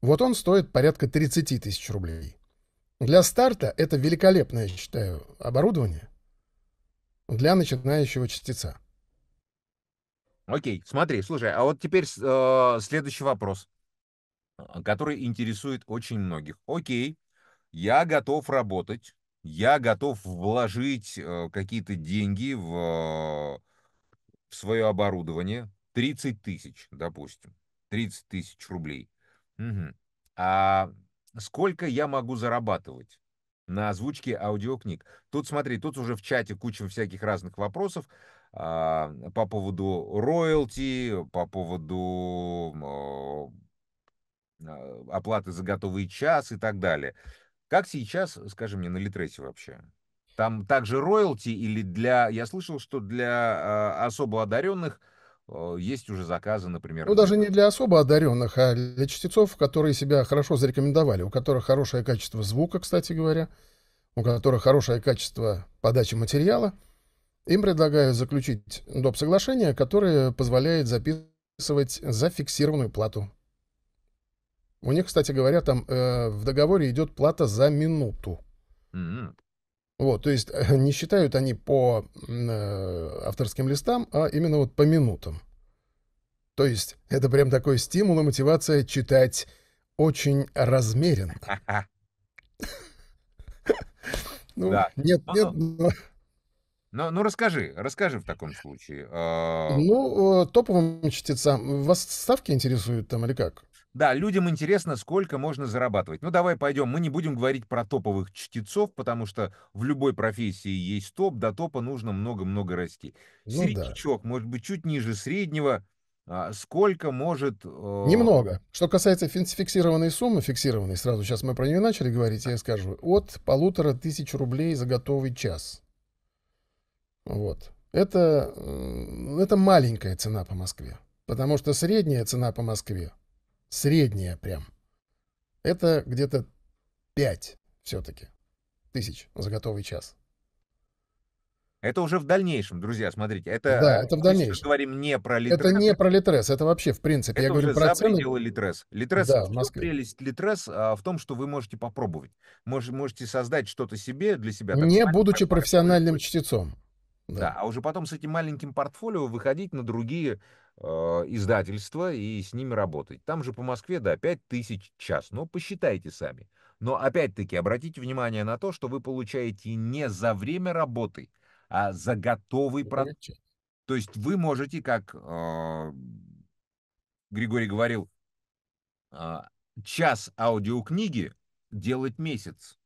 Вот он стоит порядка 30 тысяч рублей. Для старта это великолепное, я считаю, оборудование для начинающего частица. Окей, смотри, слушай, а вот теперь э, следующий вопрос, э, который интересует очень многих. Окей, я готов работать я готов вложить э, какие-то деньги в, э, в свое оборудование, 30 тысяч, допустим, 30 тысяч рублей. Угу. А сколько я могу зарабатывать? на озвучке аудиокниг. Тут, смотри, тут уже в чате куча всяких разных вопросов а, по поводу роялти, по поводу а, оплаты за готовый час и так далее. Как сейчас, скажи мне, на Литресе вообще? Там также роялти или для... Я слышал, что для э, особо одаренных э, есть уже заказы, например. Ну, для... даже не для особо одаренных, а для чтецов, которые себя хорошо зарекомендовали, у которых хорошее качество звука, кстати говоря, у которых хорошее качество подачи материала. Им предлагают заключить доп. соглашение, которое позволяет записывать за фиксированную плату у них, кстати говоря, там э, в договоре идет плата за минуту. Mm-hmm. Вот, то есть э, не считают они по э, авторским листам, а именно вот по минутам. То есть это прям такой стимул и мотивация читать очень размеренно. Ну, да. нет, ну, нет, ну. но... Ну, ну расскажи, расскажи в таком случае. А. Ну, э, топовым чтецам вас ставки интересуют там или как? Да, людям интересно, сколько можно зарабатывать. Ну, давай пойдем. Мы не будем говорить про топовых чтецов, потому что в любой профессии есть топ. До топа нужно много-много расти. Ну, Среднячок, да. может быть, чуть ниже среднего. А сколько может... Э... Немного. Что касается фиксированной суммы, фиксированной, сразу сейчас мы про нее начали говорить, я скажу, от полутора тысяч рублей за готовый час. Вот. Это, э, это маленькая цена по Москве. Потому что средняя цена по Москве Средняя прям. Это где-то 5 все-таки тысяч за готовый час. Это уже в дальнейшем, друзья, смотрите. Это, да, это в дальнейшем. Мы говорим не про Литрес. Это не про Литрес, это вообще в принципе. Это я уже говорю про цены. пределы Литрес. Литрес, да, в Москве. прелесть Литрес а, в том, что вы можете попробовать. Мож, можете создать что-то себе, для себя. Не будучи профессиональным чтецом. Да. да, а уже потом с этим маленьким портфолио выходить на другие Э, издательства и с ними работать. Там же по Москве, да, 5000 час, но ну, посчитайте сами. Но опять-таки обратите внимание на то, что вы получаете не за время работы, а за готовый продукт. То есть вы можете, как э, Григорий говорил, э, час аудиокниги делать месяц.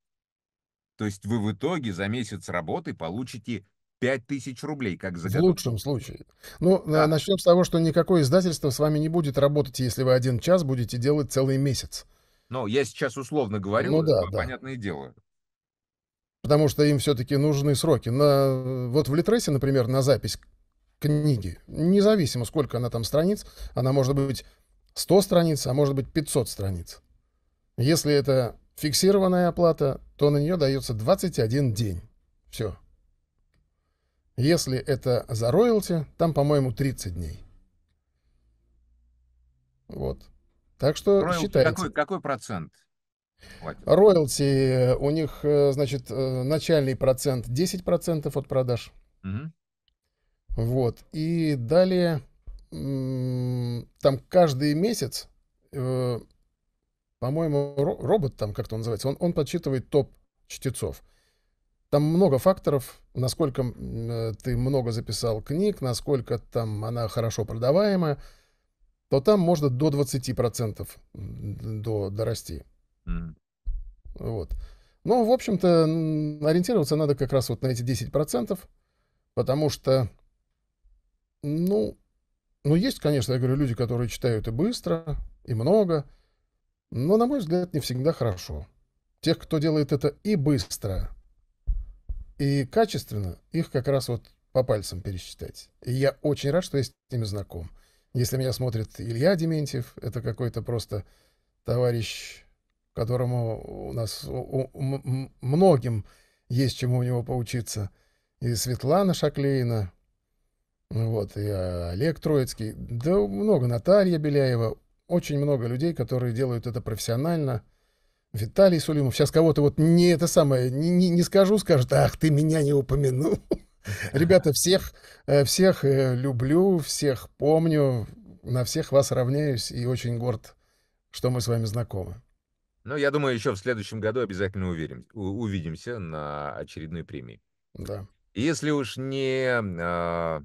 То есть вы в итоге за месяц работы получите пять тысяч рублей как заготовка. В лучшем случае. Ну, э, да. начнем с того, что никакое издательство с вами не будет работать, если вы один час будете делать целый месяц. Ну, я сейчас условно говорю, ну, да, э, да. понятное дело. Потому что им все-таки нужны сроки. На, вот в Литресе, например, на запись книги, независимо, сколько она там страниц, она может быть 100 страниц, а может быть 500 страниц. Если это фиксированная оплата, то на нее дается 21 день. Все. Если это за роялти, там, по-моему, 30 дней. Вот. Так что роялти считайте. Какой, какой процент? Роялти э, у них, э, значит, э, начальный процент 10% от продаж. Угу. Вот. И далее там каждый месяц, по-моему, робот там как-то он называется, он, он подсчитывает топ чтецов. Там много факторов, насколько э, ты много записал книг, насколько там она хорошо продаваемая, то там можно до 20% до, дорасти. Mm. Вот. Ну, в общем-то, ориентироваться надо как раз вот на эти 10%, потому что, ну, ну, есть, конечно, я говорю, люди, которые читают и быстро, и много, но, на мой взгляд, не всегда хорошо. Тех, кто делает это и быстро, и качественно их как раз вот по пальцам пересчитать. И я очень рад, что я с ними знаком. Если меня смотрит Илья Дементьев, это какой-то просто товарищ, которому у нас у, у, многим есть чему у него поучиться. И Светлана Шаклеина, вот, и Олег Троицкий, да много, Наталья Беляева, очень много людей, которые делают это профессионально – Виталий Сулимов сейчас кого-то вот не это самое, не, не, не скажу, скажет, ах, ты меня не упомянул. Ребята, всех, э, всех э, люблю, всех помню, на всех вас равняюсь и очень горд, что мы с вами знакомы. Ну, я думаю, еще в следующем году обязательно уверим, увидимся на очередной премии. Да. Если уж не, а,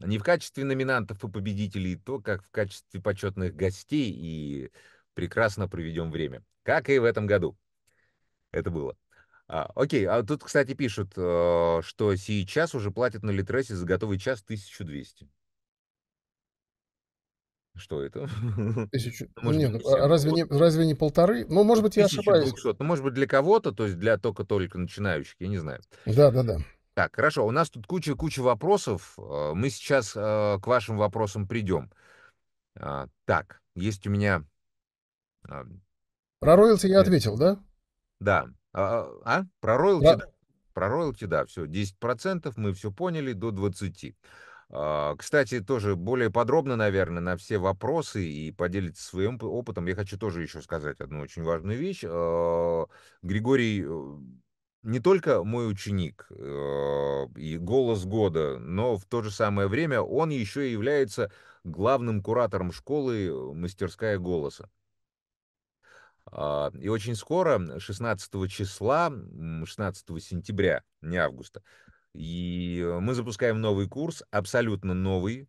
не в качестве номинантов и победителей, то как в качестве почетных гостей и прекрасно проведем время как и в этом году. Это было. А, окей, а тут, кстати, пишут, э, что сейчас уже платят на Литресе за готовый час 1200. Что это? Тысячу... Ну, может, нет, ну, а разве, не, разве не полторы? Ну, может быть, я ошибаюсь. Ну, может быть, для кого-то, то есть для только-только начинающих, я не знаю. Да, да, да. Так, хорошо, у нас тут куча-куча вопросов. Э, мы сейчас э, к вашим вопросам придем. А, так, есть у меня а, про роялти я э, ответил, да? Да. А? а? а? Про роялти, да. Про роялти, да. Все, 10%, мы все поняли, до 20%. А, кстати, тоже более подробно, наверное, на все вопросы и поделиться своим опытом. Я хочу тоже еще сказать одну очень важную вещь. А, Григорий э, не только мой ученик э, и голос года, но в то же самое время он еще и является главным куратором школы «Мастерская голоса». А, и очень скоро, 16 числа, 16 сентября, не августа, и э, мы запускаем новый курс, абсолютно новый,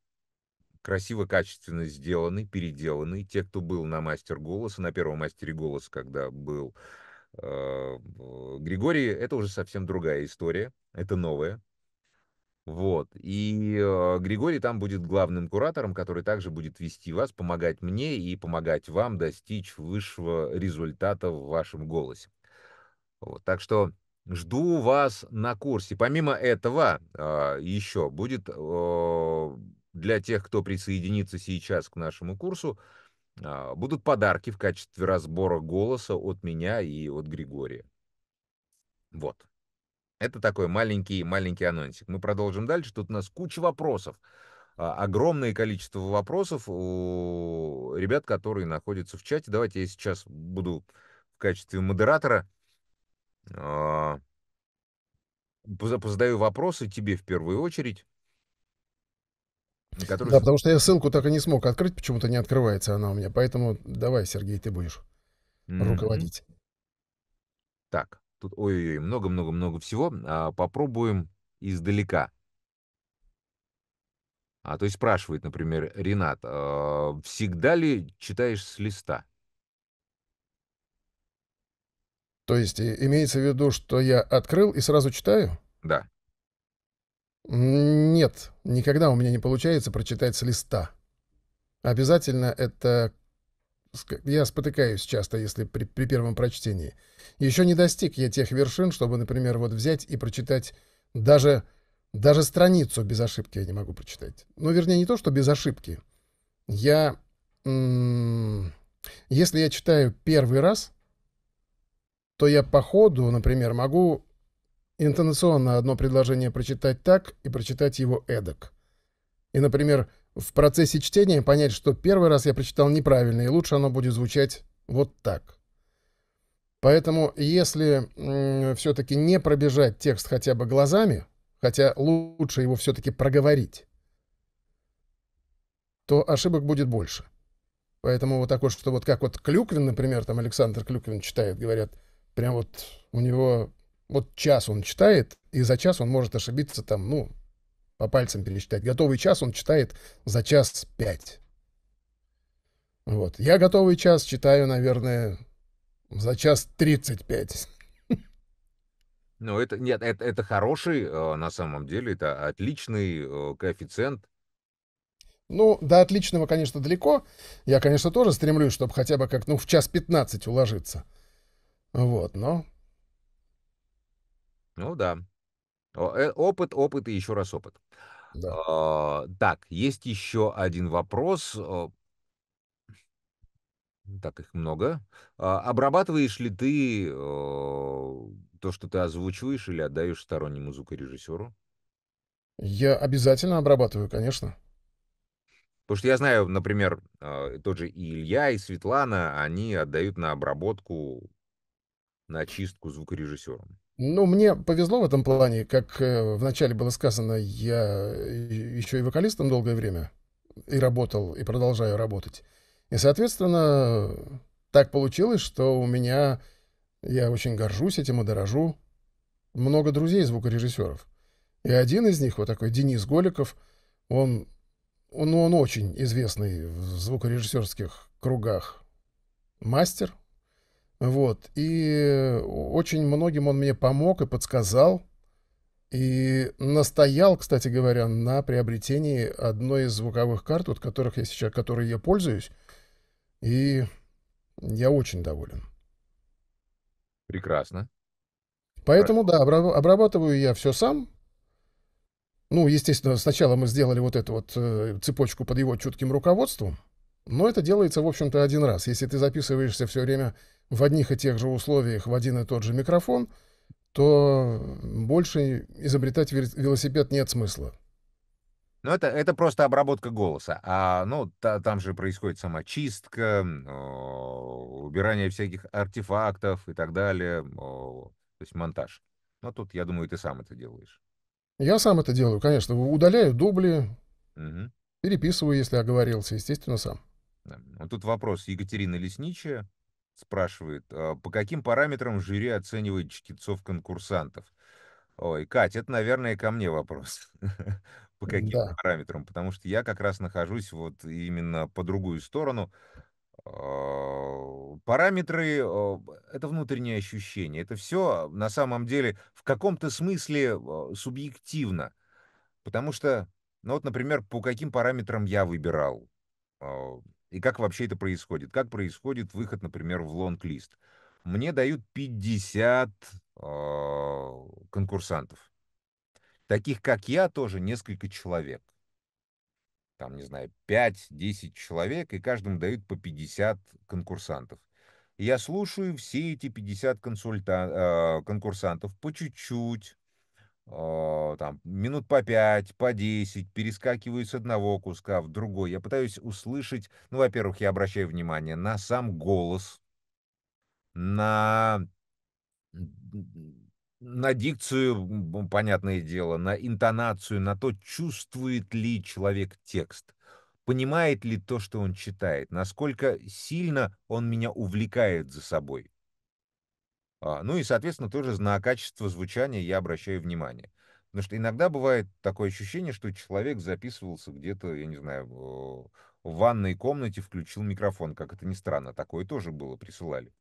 красиво, качественно сделанный, переделанный. Те, кто был на мастер голоса, на первом мастере голоса, когда был э, Григорий, это уже совсем другая история, это новое. Вот. И э, Григорий там будет главным куратором, который также будет вести вас, помогать мне и помогать вам достичь высшего результата в вашем голосе. Вот. Так что жду вас на курсе. Помимо этого, э, еще будет э, для тех, кто присоединится сейчас к нашему курсу, а, будут подарки в качестве разбора голоса от меня и от Григория. Вот. Это такой маленький-маленький анонсик. Мы продолжим дальше. Тут у нас куча вопросов. А, огромное количество вопросов у ребят, которые находятся в чате. Давайте я сейчас буду в качестве модератора. А, позадаю вопросы тебе в первую очередь. Который... Да, потому что я ссылку так и не смог открыть, почему-то не открывается она у меня. Поэтому давай, Сергей, ты будешь mm-hmm. руководить. Так. Тут ой-ой-ой, много-много-много всего. А, попробуем издалека. А то есть спрашивает, например, Ренат, а, всегда ли читаешь с листа? То есть э, имеется в виду, что я открыл и сразу читаю? Да. Нет, никогда у меня не получается прочитать с листа. Обязательно это я спотыкаюсь часто, если при, при первом прочтении. Еще не достиг я тех вершин, чтобы, например, вот взять и прочитать даже, даже страницу без ошибки я не могу прочитать. Ну, вернее, не то, что без ошибки. Я... Если я читаю первый раз, то я по ходу, например, могу интонационно одно предложение прочитать так и прочитать его эдак. И, например, в процессе чтения понять, что первый раз я прочитал неправильно, и лучше оно будет звучать вот так. Поэтому, если все-таки не пробежать текст хотя бы глазами, хотя лучше его все-таки проговорить, то ошибок будет больше. Поэтому вот такое, что вот как вот Клюквин, например, там Александр Клюквин читает, говорят, прям вот у него вот час он читает, и за час он может ошибиться там, ну, по пальцам пересчитать. Готовый час он читает за час пять. Вот. Я готовый час читаю, наверное, за час тридцать пять. Ну, это, нет, это, это хороший, э, на самом деле, это отличный э, коэффициент. Ну, до отличного, конечно, далеко. Я, конечно, тоже стремлюсь, чтобы хотя бы как, ну, в час 15 уложиться. Вот, но... Ну да, Э, опыт, опыт и еще раз опыт. Да. А, так, есть еще один вопрос. А. Ну, так, их много. А, обрабатываешь ли ты то, что ты озвучиваешь или отдаешь стороннему звукорежиссеру? Я обязательно обрабатываю, конечно. Потому что я знаю, например, тот же и Илья, и Светлана, они отдают на обработку, на чистку звукорежиссерам. Ну, мне повезло в этом плане. Как э, вначале было сказано, я э, еще и вокалистом долгое время и работал, и продолжаю работать. И, соответственно, так получилось, что у меня... Я очень горжусь этим и дорожу. Много друзей звукорежиссеров. И один из них, вот такой Денис Голиков, он, он, ну, он очень известный в звукорежиссерских кругах мастер, вот. И очень многим он мне помог и подсказал. И настоял, кстати говоря, на приобретении одной из звуковых карт, вот которых я сейчас, которой я пользуюсь. И я очень доволен. Прекрасно. Поэтому, да, обрабатываю я все сам. Ну, естественно, сначала мы сделали вот эту вот э, цепочку под его чутким руководством. Но это делается, в общем-то, один раз. Если ты записываешься все время в одних и тех же условиях в один и тот же микрофон, то больше изобретать велосипед нет смысла. Но ну, это, это просто обработка голоса. А ну, та, там же происходит самочистка, чистка, убирание всяких артефактов и так далее, то есть монтаж. Но тут, я думаю, ты сам это делаешь. Я сам это делаю, конечно. Удаляю дубли, угу. переписываю, если оговорился, естественно, сам. Да. Вот тут вопрос Екатерины Лесничая спрашивает, а, по каким параметрам жюри оценивает чтецов конкурсантов? Ой, Кать, это, наверное, ко мне вопрос. По каким да. параметрам? Потому что я как раз нахожусь вот именно по другую сторону. А, параметры а, — это внутреннее ощущение. Это все на самом деле в каком-то смысле субъективно. Потому что, ну вот, например, по каким параметрам я выбирал и как вообще это происходит? Как происходит выход, например, в лонг-лист? Мне дают 50 э, а, конкурсантов. Таких, как я, тоже несколько человек. Там, не знаю, 5-10 человек, и каждому дают по 50 конкурсантов. Я слушаю все эти 50 консульта, э, конкурсантов по чуть-чуть, а, там, минут по пять, по десять, перескакиваю с одного куска в другой. Я пытаюсь услышать, ну, во-первых, я обращаю внимание на сам голос, на, на дикцию, понятное дело, на интонацию, на то, чувствует ли человек текст, понимает ли то, что он читает, насколько сильно он меня увлекает за собой. А, ну и, соответственно, тоже на качество звучания я обращаю внимание. Потому что иногда бывает такое ощущение, что человек записывался где-то, я не знаю, в ванной комнате, включил микрофон, как это ни странно. Такое тоже было, присылали.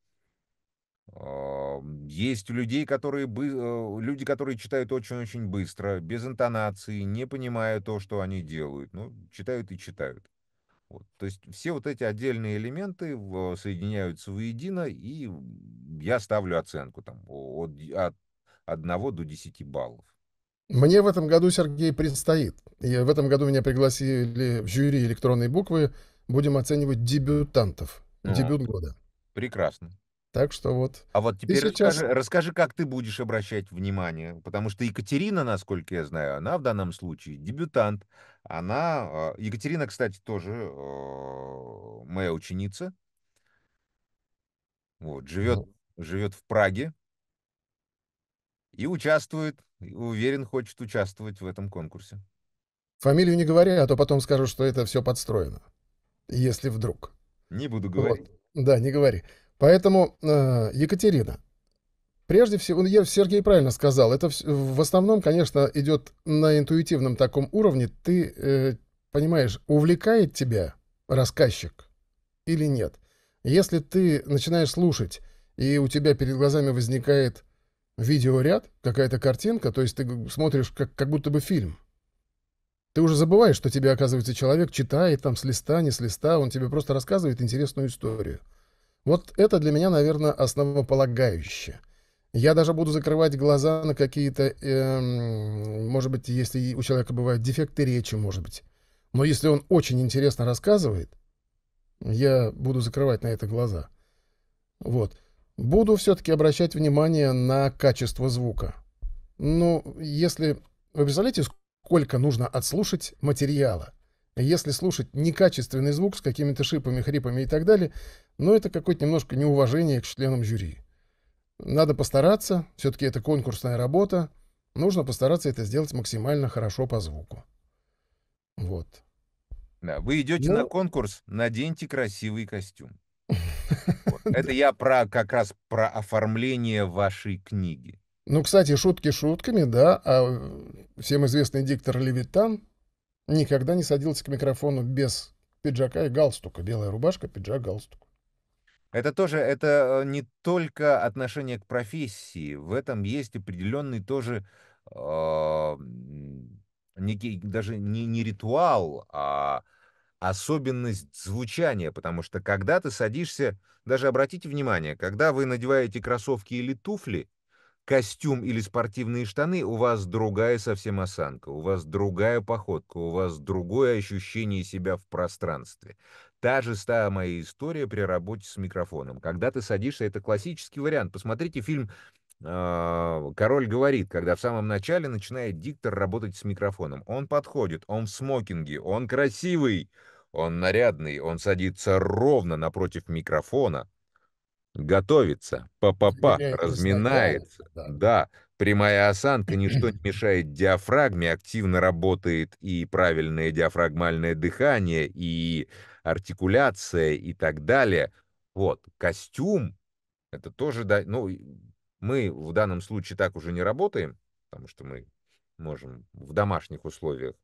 Есть у людей, которые, э, люди, которые читают очень-очень быстро, без интонации, не понимая то, что они делают. Ну, читают и читают. Вот. То есть все вот эти отдельные элементы соединяются воедино, и я ставлю оценку там от, от 1 до 10 баллов. Мне в этом году, Сергей, предстоит. И в этом году меня пригласили в жюри электронной буквы. Будем оценивать дебютантов. А, Дебют года. Прекрасно. Так что вот. А вот теперь сейчас... расскажи, расскажи, как ты будешь обращать внимание, потому что Екатерина, насколько я знаю, она в данном случае дебютант. Она э, Екатерина, кстати, тоже э, моя ученица. Вот живет ну... живет в Праге и участвует, уверен, хочет участвовать в этом конкурсе. Фамилию не говори, а то потом скажу, что это все подстроено, если вдруг. Не буду говорить. Вот. Да, не говори. Поэтому, э, Екатерина, прежде всего, ну, я, Сергей правильно сказал, это в основном, конечно, идет на интуитивном таком уровне. Ты э, понимаешь, увлекает тебя рассказчик или нет. Если ты начинаешь слушать, и у тебя перед глазами возникает видеоряд, какая-то картинка, то есть ты смотришь как, как будто бы фильм. Ты уже забываешь, что тебе, оказывается, человек читает там с листа, не с листа, он тебе просто рассказывает интересную историю. Вот это для меня, наверное, основополагающее. Я даже буду закрывать глаза на какие-то, э, может быть, если у человека бывают дефекты речи, может быть. Но если он очень интересно рассказывает, я буду закрывать на это глаза. Вот. Буду все-таки обращать внимание на качество звука. Ну, если... Вы представляете, сколько нужно отслушать материала? Если слушать некачественный звук с какими-то шипами, хрипами и так далее, но это какое-то немножко неуважение к членам жюри. Надо постараться, все-таки это конкурсная работа, нужно постараться это сделать максимально хорошо по звуку. Вот. Да, вы идете ну... на конкурс, наденьте красивый костюм. Это я про как раз про оформление вашей книги. Ну, кстати, шутки шутками, да, а э, всем известный диктор Левитан никогда не садился к микрофону без пиджака и галстука. Белая рубашка, пиджак, галстук. Это тоже, это э, не только отношение к профессии, в этом есть определенный тоже э, некий, даже не, не ритуал, а особенность звучания, потому что когда ты садишься, даже обратите внимание, когда вы надеваете кроссовки или туфли, костюм или спортивные штаны, у вас другая совсем осанка, у вас другая походка, у вас другое ощущение себя в пространстве. Та же самая история при работе с микрофоном. Когда ты садишься, это классический вариант. Посмотрите фильм а, Король говорит, когда в самом начале начинает диктор работать с микрофоном. Он подходит, он в смокинге, он красивый, он нарядный, он садится ровно напротив микрофона, готовится, па-па-па, разминается. Да. да, прямая осанка, ничто не мешает диафрагме, активно работает и правильное диафрагмальное дыхание, и артикуляция и так далее. Вот, костюм, это тоже, да, ну, мы в данном случае так уже не работаем, потому что мы можем в домашних условиях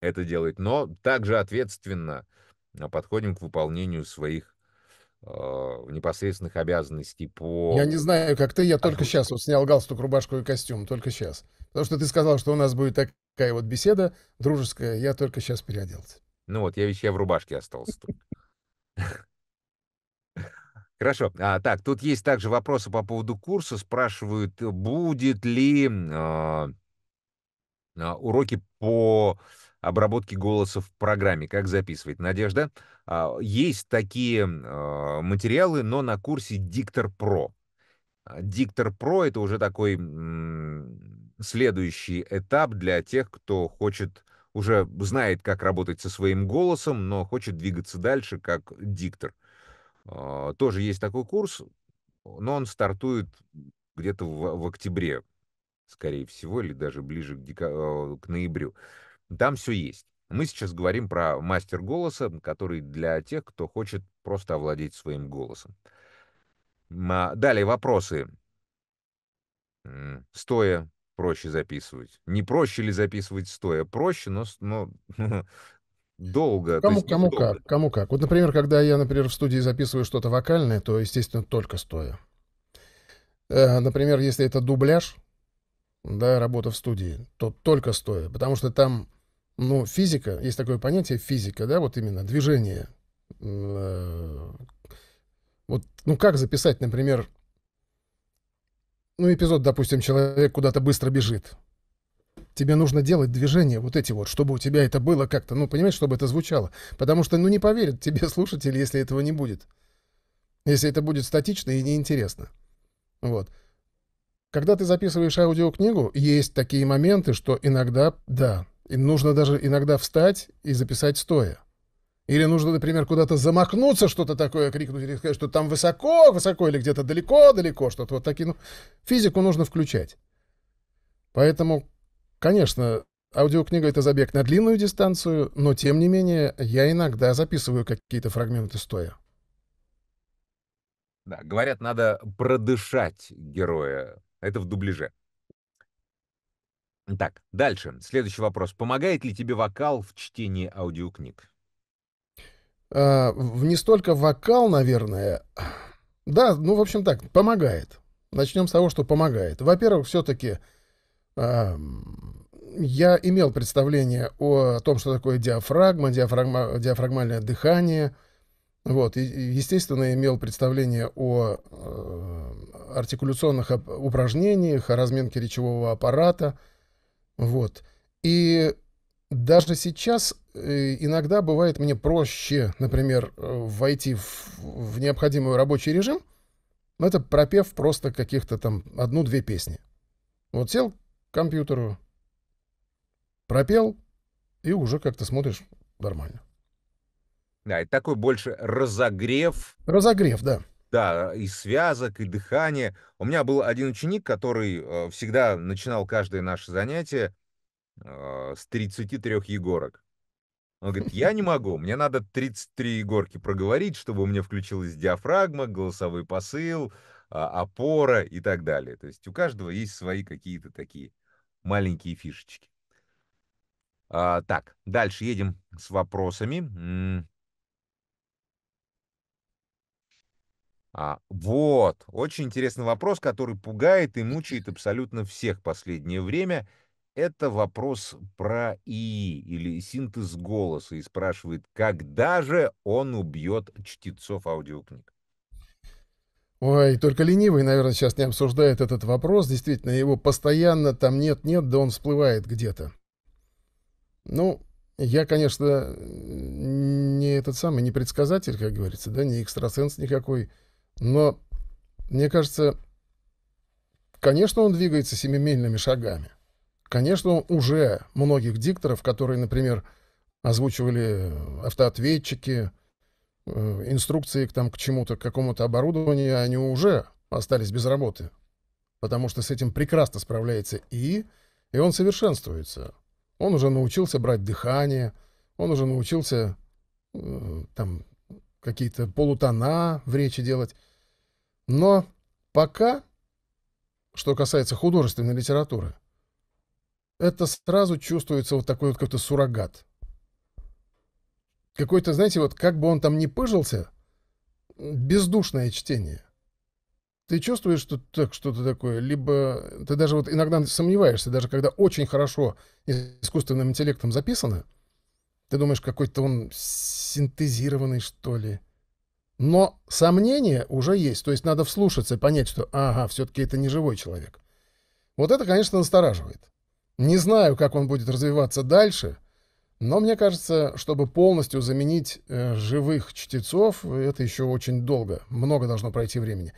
это делать, но также ответственно а, подходим к выполнению своих а, непосредственных обязанностей по... Я не знаю, как ты, я только сейчас вот снял галстук, рубашку и костюм, только сейчас. Потому что ты сказал, что у нас будет такая вот беседа дружеская, я только сейчас переоделся. Ну вот, я ведь я в рубашке остался Хорошо. А, так, тут есть также вопросы по поводу курса. Спрашивают, будет ли э, уроки по обработке голоса в программе, как записывать. Надежда, э, есть такие э, материалы, но на курсе Диктор Про. Диктор Про — это уже такой следующий этап для тех, кто хочет уже знает, как работать со своим голосом, но хочет двигаться дальше как диктор. А, тоже есть такой курс, но он стартует где-то в, в октябре, скорее всего, или даже ближе к, дека... Э, к ноябрю. Там все есть. Мы сейчас говорим про мастер голоса, который для тех, кто хочет просто овладеть своим голосом. А, далее вопросы. Стоя, проще записывать. Не проще ли записывать стоя? Проще, но, но долго. Кому, есть, кому долго. как, кому как. Вот, например, когда я, например, в студии записываю что-то вокальное, то, естественно, только стоя. Э, например, если это дубляж, да, работа в студии, то только стоя, потому что там, ну, физика, есть такое понятие физика, да, вот именно движение. Э, вот, ну, как записать, например, ну, эпизод, допустим, человек куда-то быстро бежит. Тебе нужно делать движения вот эти вот, чтобы у тебя это было как-то, ну, понимаешь, чтобы это звучало. Потому что, ну, не поверят тебе слушатели, если этого не будет. Если это будет статично и неинтересно. Вот. Когда ты записываешь аудиокнигу, есть такие моменты, что иногда, да, им нужно даже иногда встать и записать стоя. Или нужно, например, куда-то замахнуться, что-то такое крикнуть, или сказать, что там высоко, высоко, или где-то далеко, далеко, что-то вот такие. Ну, физику нужно включать. Поэтому, конечно, аудиокнига — это забег на длинную дистанцию, но, тем не менее, я иногда записываю какие-то фрагменты стоя. Да, говорят, надо продышать героя. Это в дубляже. Так, дальше. Следующий вопрос. Помогает ли тебе вокал в чтении аудиокниг? А, в не столько вокал, наверное. Да, ну, в общем так, помогает. Начнем с того, что помогает. Во-первых, все-таки э, я имел представление о, о том, что такое диафрагма, диафрагма диафрагмальное дыхание. Вот, и, естественно, имел представление о э, артикуляционных упражнениях, о разминке речевого аппарата. Вот. И даже сейчас э, иногда бывает мне проще, например, э, войти в, в необходимый рабочий режим, это пропев просто каких-то там одну-две песни. Вот сел к компьютеру, пропел, и уже как-то смотришь нормально. Да, это такой больше разогрев. Разогрев, да. Да, и связок, и дыхание. У меня был один ученик, который э, всегда начинал каждое наше занятие — э, с 33 Егорок. Он говорит, я не могу, мне надо 33 Егорки проговорить, чтобы у меня включилась диафрагма, голосовой посыл, а, опора и так далее. То есть у каждого есть свои какие-то такие маленькие фишечки. А, так, дальше едем с вопросами. А, вот, очень интересный вопрос, который пугает и мучает абсолютно всех последнее время – это вопрос про ИИ или синтез голоса и спрашивает, когда же он убьет чтецов аудиокниг? Ой, только ленивый, наверное, сейчас не обсуждает этот вопрос. Действительно, его постоянно там нет-нет, да он всплывает где-то. Ну, я, конечно, не этот самый, не предсказатель, как говорится, да, не экстрасенс никакой, но, мне кажется, конечно, он двигается семимильными шагами. Конечно, уже многих дикторов, которые, например, озвучивали автоответчики, э, инструкции к, там, к чему-то, к какому-то оборудованию, они уже остались без работы. Потому что с этим прекрасно справляется и, и он совершенствуется. Он уже научился брать дыхание, он уже научился э, там какие-то полутона в речи делать. Но пока, что касается художественной литературы, это сразу чувствуется вот такой вот какой-то суррогат. Какой-то, знаете, вот как бы он там ни пыжился, бездушное чтение. Ты чувствуешь, что так что-то такое, либо ты даже вот иногда сомневаешься, даже когда очень хорошо искусственным интеллектом записано, ты думаешь, какой-то он синтезированный, что ли. Но сомнения уже есть, то есть надо вслушаться и понять, что ага, все-таки это не живой человек. Вот это, конечно, настораживает. Не знаю, как он будет развиваться дальше, но мне кажется, чтобы полностью заменить э, живых чтецов, это еще очень долго, много должно пройти времени.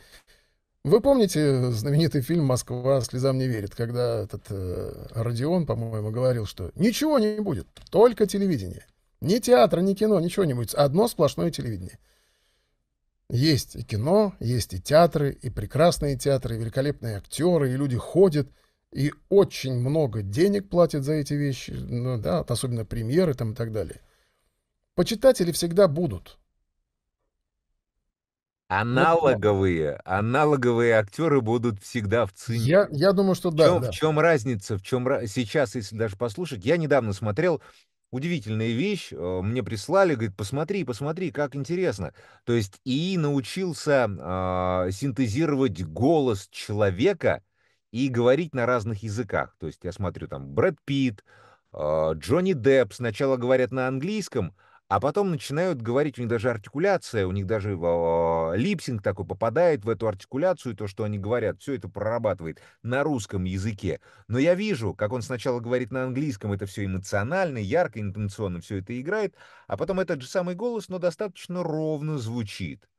Вы помните знаменитый фильм «Москва слезам не верит», когда этот э, Родион, по-моему, говорил, что ничего не будет, только телевидение. Ни театра, ни кино, ничего не будет, одно сплошное телевидение. Есть и кино, есть и театры, и прекрасные театры, и великолепные актеры, и люди ходят – и очень много денег платят за эти вещи, ну, да, особенно премьеры там и так далее. Почитатели всегда будут. Аналоговые, аналоговые актеры будут всегда в цене. Я, я думаю, что да в, чем, да. в чем разница? В чем сейчас, если даже послушать, я недавно смотрел удивительная вещь. Э, мне прислали, говорит, посмотри, посмотри, как интересно. То есть ИИ научился э, синтезировать голос человека и говорить на разных языках. То есть я смотрю там Брэд Питт, а, Джонни Депп сначала говорят на английском, а потом начинают говорить, у них даже артикуляция, у них даже а, липсинг такой попадает в эту артикуляцию, то, что они говорят, все это прорабатывает на русском языке. Но я вижу, как он сначала говорит на английском, это все эмоционально, ярко, интенционно все это играет, а потом этот же самый голос, но достаточно ровно звучит.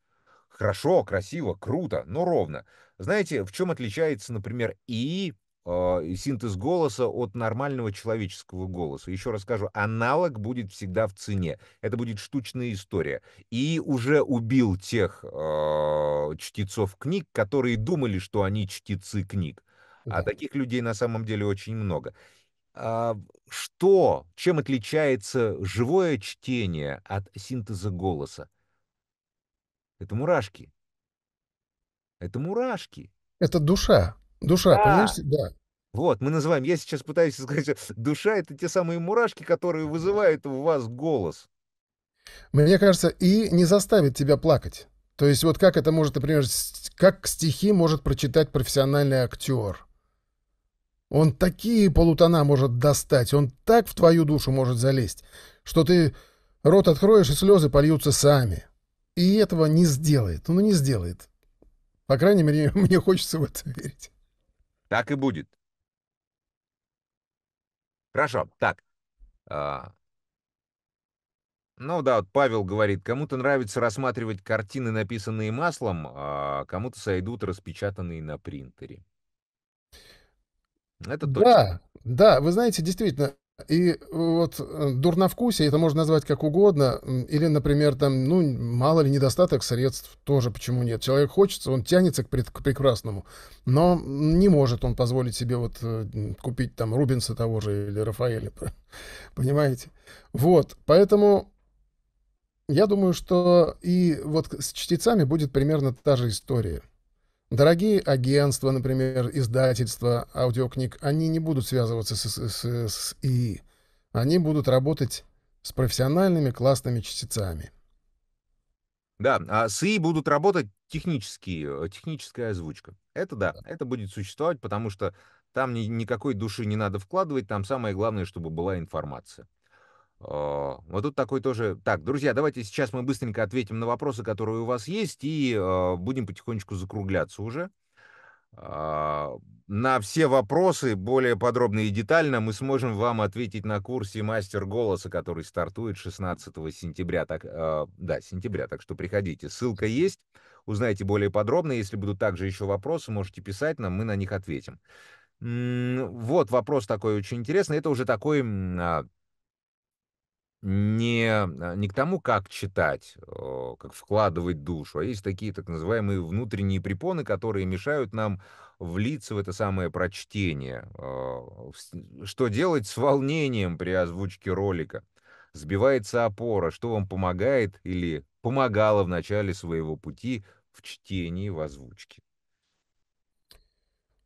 Хорошо, красиво, круто, но ровно. Знаете, в чем отличается, например, ИИ, э, а, синтез голоса от нормального человеческого голоса? Еще раз скажу, аналог будет всегда в цене. Это будет штучная история. И уже убил тех э, чтецов книг, которые думали, что они чтецы книг. А таких людей на самом деле очень много. А что, чем отличается живое чтение от синтеза голоса? Это мурашки. Это мурашки. Это душа. Душа, да. понимаешь? Да. Вот, мы называем, я сейчас пытаюсь сказать, душа — это те самые мурашки, которые вызывают у вас голос. Мне кажется, и не заставит тебя плакать. То есть вот как это может, например, как стихи может прочитать профессиональный актер? Он такие полутона может достать, он так в твою душу может залезть, что ты рот откроешь, и слезы польются сами. И этого не сделает, ну не сделает. По крайней мере, мне хочется в это верить. Так и будет. Хорошо, так. А... Ну да, вот Павел говорит, кому-то нравится рассматривать картины, написанные маслом, а кому-то сойдут распечатанные на принтере. Это точно. Да, да, вы знаете, действительно, и вот э, дурновкусие, это можно назвать как угодно, или, например, там, ну, мало ли, недостаток средств, тоже почему нет. Человек хочется, он тянется к, пред, к прекрасному, но не может он позволить себе вот э, купить там Рубинса того же или Рафаэля, понимаете? Вот, поэтому я думаю, что и вот с чтецами будет примерно та же история – Дорогие агентства, например, издательства аудиокниг, они не будут связываться с, с, с ИИ. Они будут работать с профессиональными классными чтецами. Да, а с ИИ будут работать технические, э, техническая озвучка. Это да, да, это будет существовать, потому что там ни, никакой души не надо вкладывать, там самое главное, чтобы была информация. А, вот тут такой тоже... Так, друзья, давайте сейчас мы быстренько ответим на вопросы, которые у вас есть, и а, будем потихонечку закругляться уже. А, на все вопросы более подробно и детально мы сможем вам ответить на курсе «Мастер голоса», который стартует 16 сентября. Так, да, сентября, так что приходите. Ссылка есть, узнаете более подробно. Если будут также еще вопросы, можете писать нам, мы на них ответим. Вот вопрос такой очень интересный. Это уже такой не, а, не к тому, как читать, как вкладывать душу, а есть такие так называемые внутренние препоны, которые мешают нам влиться в это самое прочтение. А, что делать с волнением при озвучке ролика? Сбивается опора, что вам помогает или помогало в начале своего пути в чтении, в озвучке?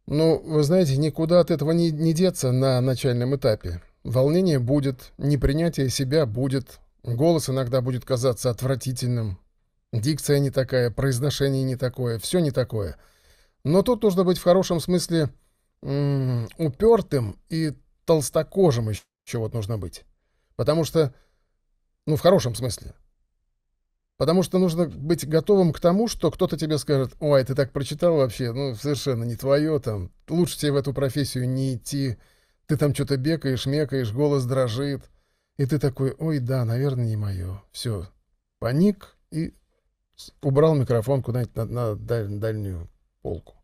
Ну, вы знаете, никуда от этого не, не деться на начальном этапе. Волнение будет, непринятие себя будет, голос иногда будет казаться отвратительным. Дикция не такая, произношение не такое, все не такое. Но тут нужно быть в хорошем смысле м -м, упертым и толстокожим еще вот нужно быть. Потому что... Ну, в хорошем смысле. Потому что нужно быть готовым к тому, что кто-то тебе скажет, «Ой, ты так прочитал вообще? Ну, совершенно не твое там. Лучше тебе в эту профессию не идти». Ты там что-то бекаешь, мекаешь, голос дрожит. И ты такой, ой, да, наверное, не мое. Все, паник и убрал микрофон куда-нибудь на, на даль, дальнюю полку.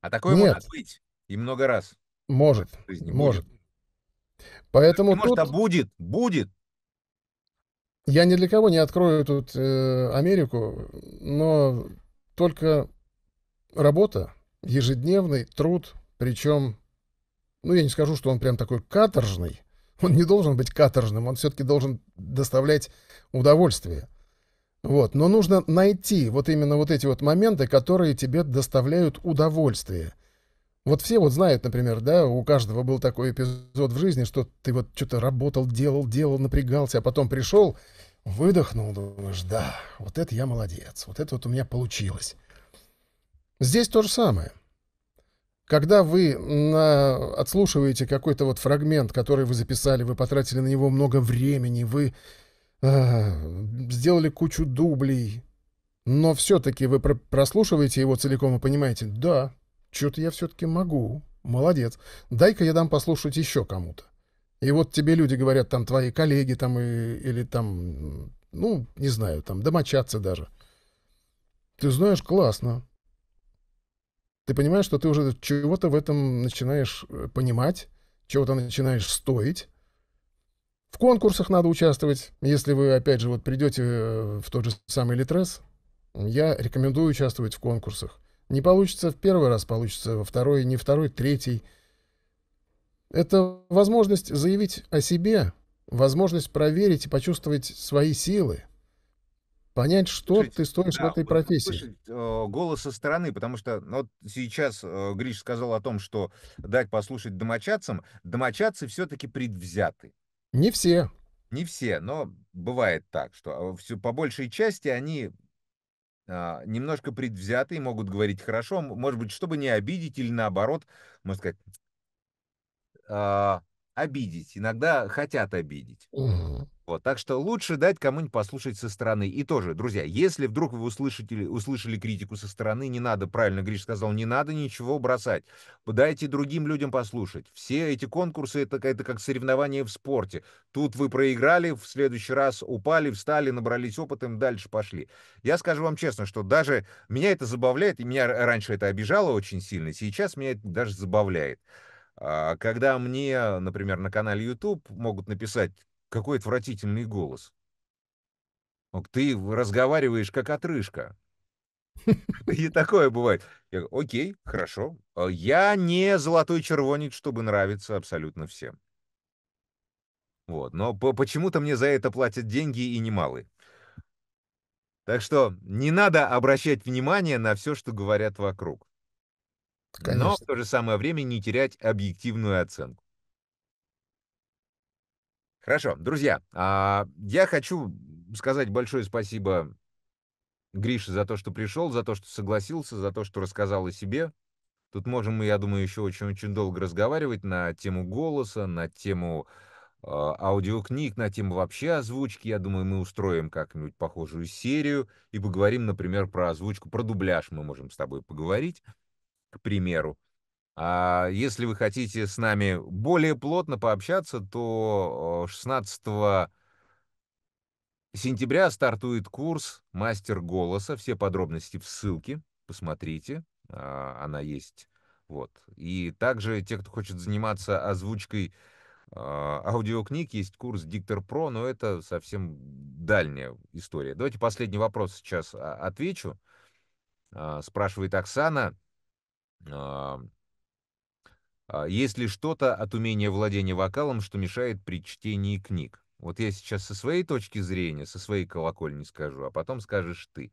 А такое Нет. может быть и много раз. Может, может. Будет. Поэтому может, а тут... а будет, будет. Я ни для кого не открою тут э, Америку, но только работа, ежедневный труд, причем ну, я не скажу, что он прям такой каторжный. Он не должен быть каторжным, он все-таки должен доставлять удовольствие. Вот. Но нужно найти вот именно вот эти вот моменты, которые тебе доставляют удовольствие. Вот все вот знают, например, да, у каждого был такой эпизод в жизни, что ты вот что-то работал, делал, делал, напрягался, а потом пришел, выдохнул, думаешь, да, вот это я молодец, вот это вот у меня получилось. Здесь то же самое. Когда вы на... отслушиваете какой-то вот фрагмент, который вы записали, вы потратили на него много времени, вы э, сделали кучу дублей, но все-таки вы про прослушиваете его целиком и понимаете, да, что-то я все-таки могу, молодец, дай-ка я дам послушать еще кому-то. И вот тебе люди говорят, там, твои коллеги, там, и, или там, ну, не знаю, там, домочадцы даже. Ты знаешь, классно ты понимаешь, что ты уже чего-то в этом начинаешь э, понимать, чего-то начинаешь стоить. В конкурсах надо участвовать. Если вы, опять же, вот придете э, в тот же самый Литрес, я рекомендую участвовать в конкурсах. Не получится в первый раз, получится во второй, не второй, третий. Это возможность заявить о себе, возможность проверить и почувствовать свои силы понять, что Слушайте, ты стоишь да, в этой профессии. Слышать, э, голос со стороны, потому что ну, вот сейчас э, Гриш сказал о том, что дать послушать домочадцам, домочадцы все-таки предвзяты. Не все. Не все, но бывает так, что а, все, по большей части они э, немножко предвзяты и могут говорить хорошо, может быть, чтобы не обидеть или наоборот, можно сказать, а, обидеть, иногда хотят обидеть. Вот, так что лучше дать кому-нибудь послушать со стороны. И тоже, друзья, если вдруг вы услышали, услышали критику со стороны, не надо, правильно Гриш сказал, не надо ничего бросать. Дайте другим людям послушать. Все эти конкурсы это, это как соревнования в спорте. Тут вы проиграли, в следующий раз упали, встали, набрались опытом, дальше пошли. Я скажу вам честно, что даже меня это забавляет, и меня раньше это обижало очень сильно, сейчас меня это даже забавляет. А, когда мне, например, на канале YouTube могут написать «Какой отвратительный голос». Ты разговариваешь как отрыжка. И такое бывает. Я говорю, окей, хорошо. А я не золотой червонец, чтобы нравиться абсолютно всем. Вот. Но по почему-то мне за это платят деньги и немалые. Так что не надо обращать внимание на все, что говорят вокруг. Конечно. но в то же самое время не терять объективную оценку. Хорошо, друзья, а, я хочу сказать большое спасибо Грише за то, что пришел, за то, что согласился, за то, что рассказал о себе. Тут можем мы, я думаю, еще очень-очень долго разговаривать на тему голоса, на тему а, аудиокниг, на тему вообще озвучки. Я думаю, мы устроим как-нибудь похожую серию и поговорим, например, про озвучку, про дубляж мы можем с тобой поговорить к примеру. А если вы хотите с нами более плотно пообщаться, то 16 сентября стартует курс «Мастер голоса». Все подробности в ссылке. Посмотрите, а, она есть. Вот. И также те, кто хочет заниматься озвучкой а, аудиокниг, есть курс «Диктор Про», но это совсем дальняя история. Давайте последний вопрос сейчас а, отвечу. Спрашивает Оксана. А, а, есть ли что-то от умения владения вокалом, что мешает при чтении книг? Вот я сейчас со своей точки зрения, со своей колокольни скажу, а потом скажешь ты.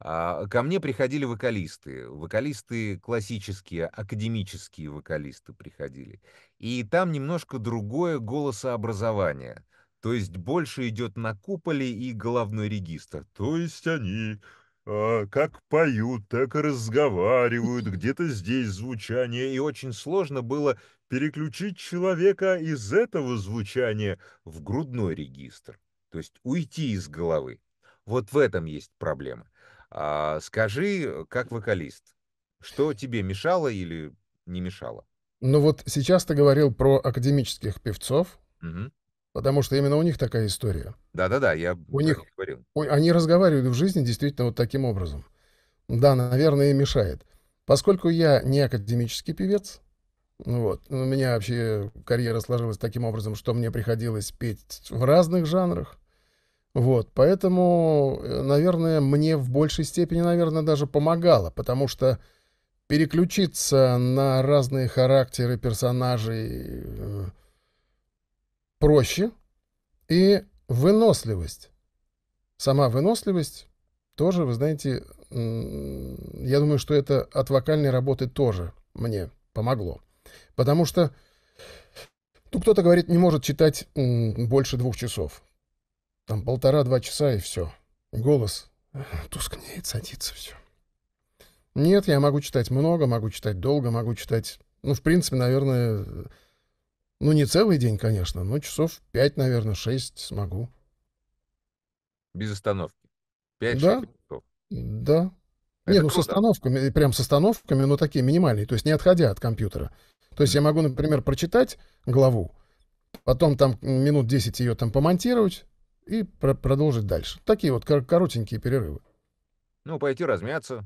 А, ко мне приходили вокалисты, вокалисты классические, академические вокалисты приходили. И там немножко другое голосообразование. То есть больше идет на куполе и головной регистр. То есть они а, как поют, так и разговаривают, где-то здесь звучание, и очень сложно было переключить человека из этого звучания в грудной регистр, то есть уйти из головы. Вот в этом есть проблема. А скажи, как вокалист, что тебе мешало или не мешало? Ну вот сейчас ты говорил про академических певцов, угу. Потому что именно у них такая история. Да-да-да, я у них говорил. Они разговаривают в жизни действительно вот таким образом. Да, наверное, и мешает. Поскольку я не академический певец, ну вот, у меня вообще карьера сложилась таким образом, что мне приходилось петь в разных жанрах. Вот, поэтому, э, наверное, мне в большей степени, наверное, даже помогало, потому что переключиться на разные характеры персонажей э, проще и выносливость. Сама выносливость тоже, вы знаете, я думаю, что это от вокальной работы тоже мне помогло. Потому что, ну, кто-то говорит, не может читать больше двух часов. Там полтора-два часа и все. Голос тускнеет, садится все. Нет, я могу читать много, могу читать долго, могу читать... Ну, в принципе, наверное, ну, не целый день, конечно, но часов пять, наверное, шесть смогу. Без остановки. Пять да? часов. Да. Это Нет, ну с остановками, э, прям с остановками, но такие минимальные, то есть не отходя от компьютера. То есть я могу, например, прочитать главу, потом там минут 10 ее там помонтировать и про продолжить дальше. Такие вот кор коротенькие перерывы. Ну, пойти размяться.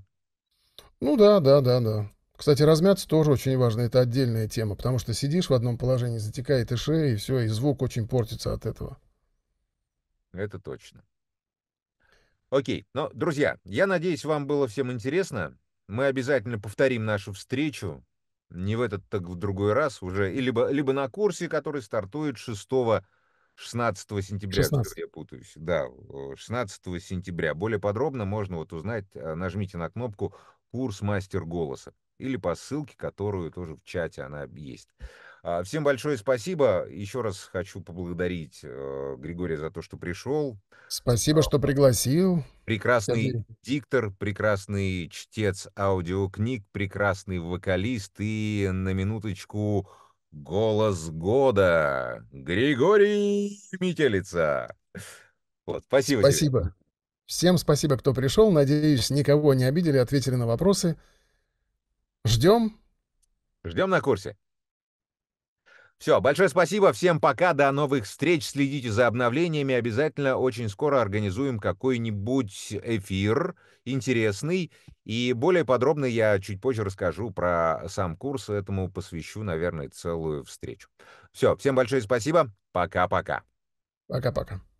Ну да, да, да, да. Кстати, размяться тоже очень важно, это отдельная тема, потому что сидишь в одном положении, затекает и шея, и все, и звук очень портится от этого. Это точно. Окей, ну, друзья, я надеюсь, вам было всем интересно. Мы обязательно повторим нашу встречу, не в этот, так в другой раз уже, и либо, либо на курсе, который стартует 6 16 сентября, 16. я путаюсь. Да, 16 сентября. Более подробно можно вот узнать, а, нажмите на кнопку «Курс мастер голоса» или по ссылке, которую тоже в чате она есть. А, всем большое спасибо. Еще раз хочу поблагодарить э, Григория за то, что пришел. Спасибо, а, что пригласил. Прекрасный Спасибо. диктор, прекрасный чтец аудиокниг, прекрасный вокалист и на минуточку голос года Григорий Метелица. Вот, спасибо. Спасибо. Тебе. Всем спасибо, кто пришел. Надеюсь, никого не обидели, ответили на вопросы. Ждем. Ждем на курсе. Все, большое спасибо, всем пока, до новых встреч, следите за обновлениями, обязательно очень скоро организуем какой-нибудь эфир интересный, и более подробно я чуть позже расскажу про сам курс, этому посвящу, наверное, целую встречу. Все, всем большое спасибо, пока-пока. Пока-пока.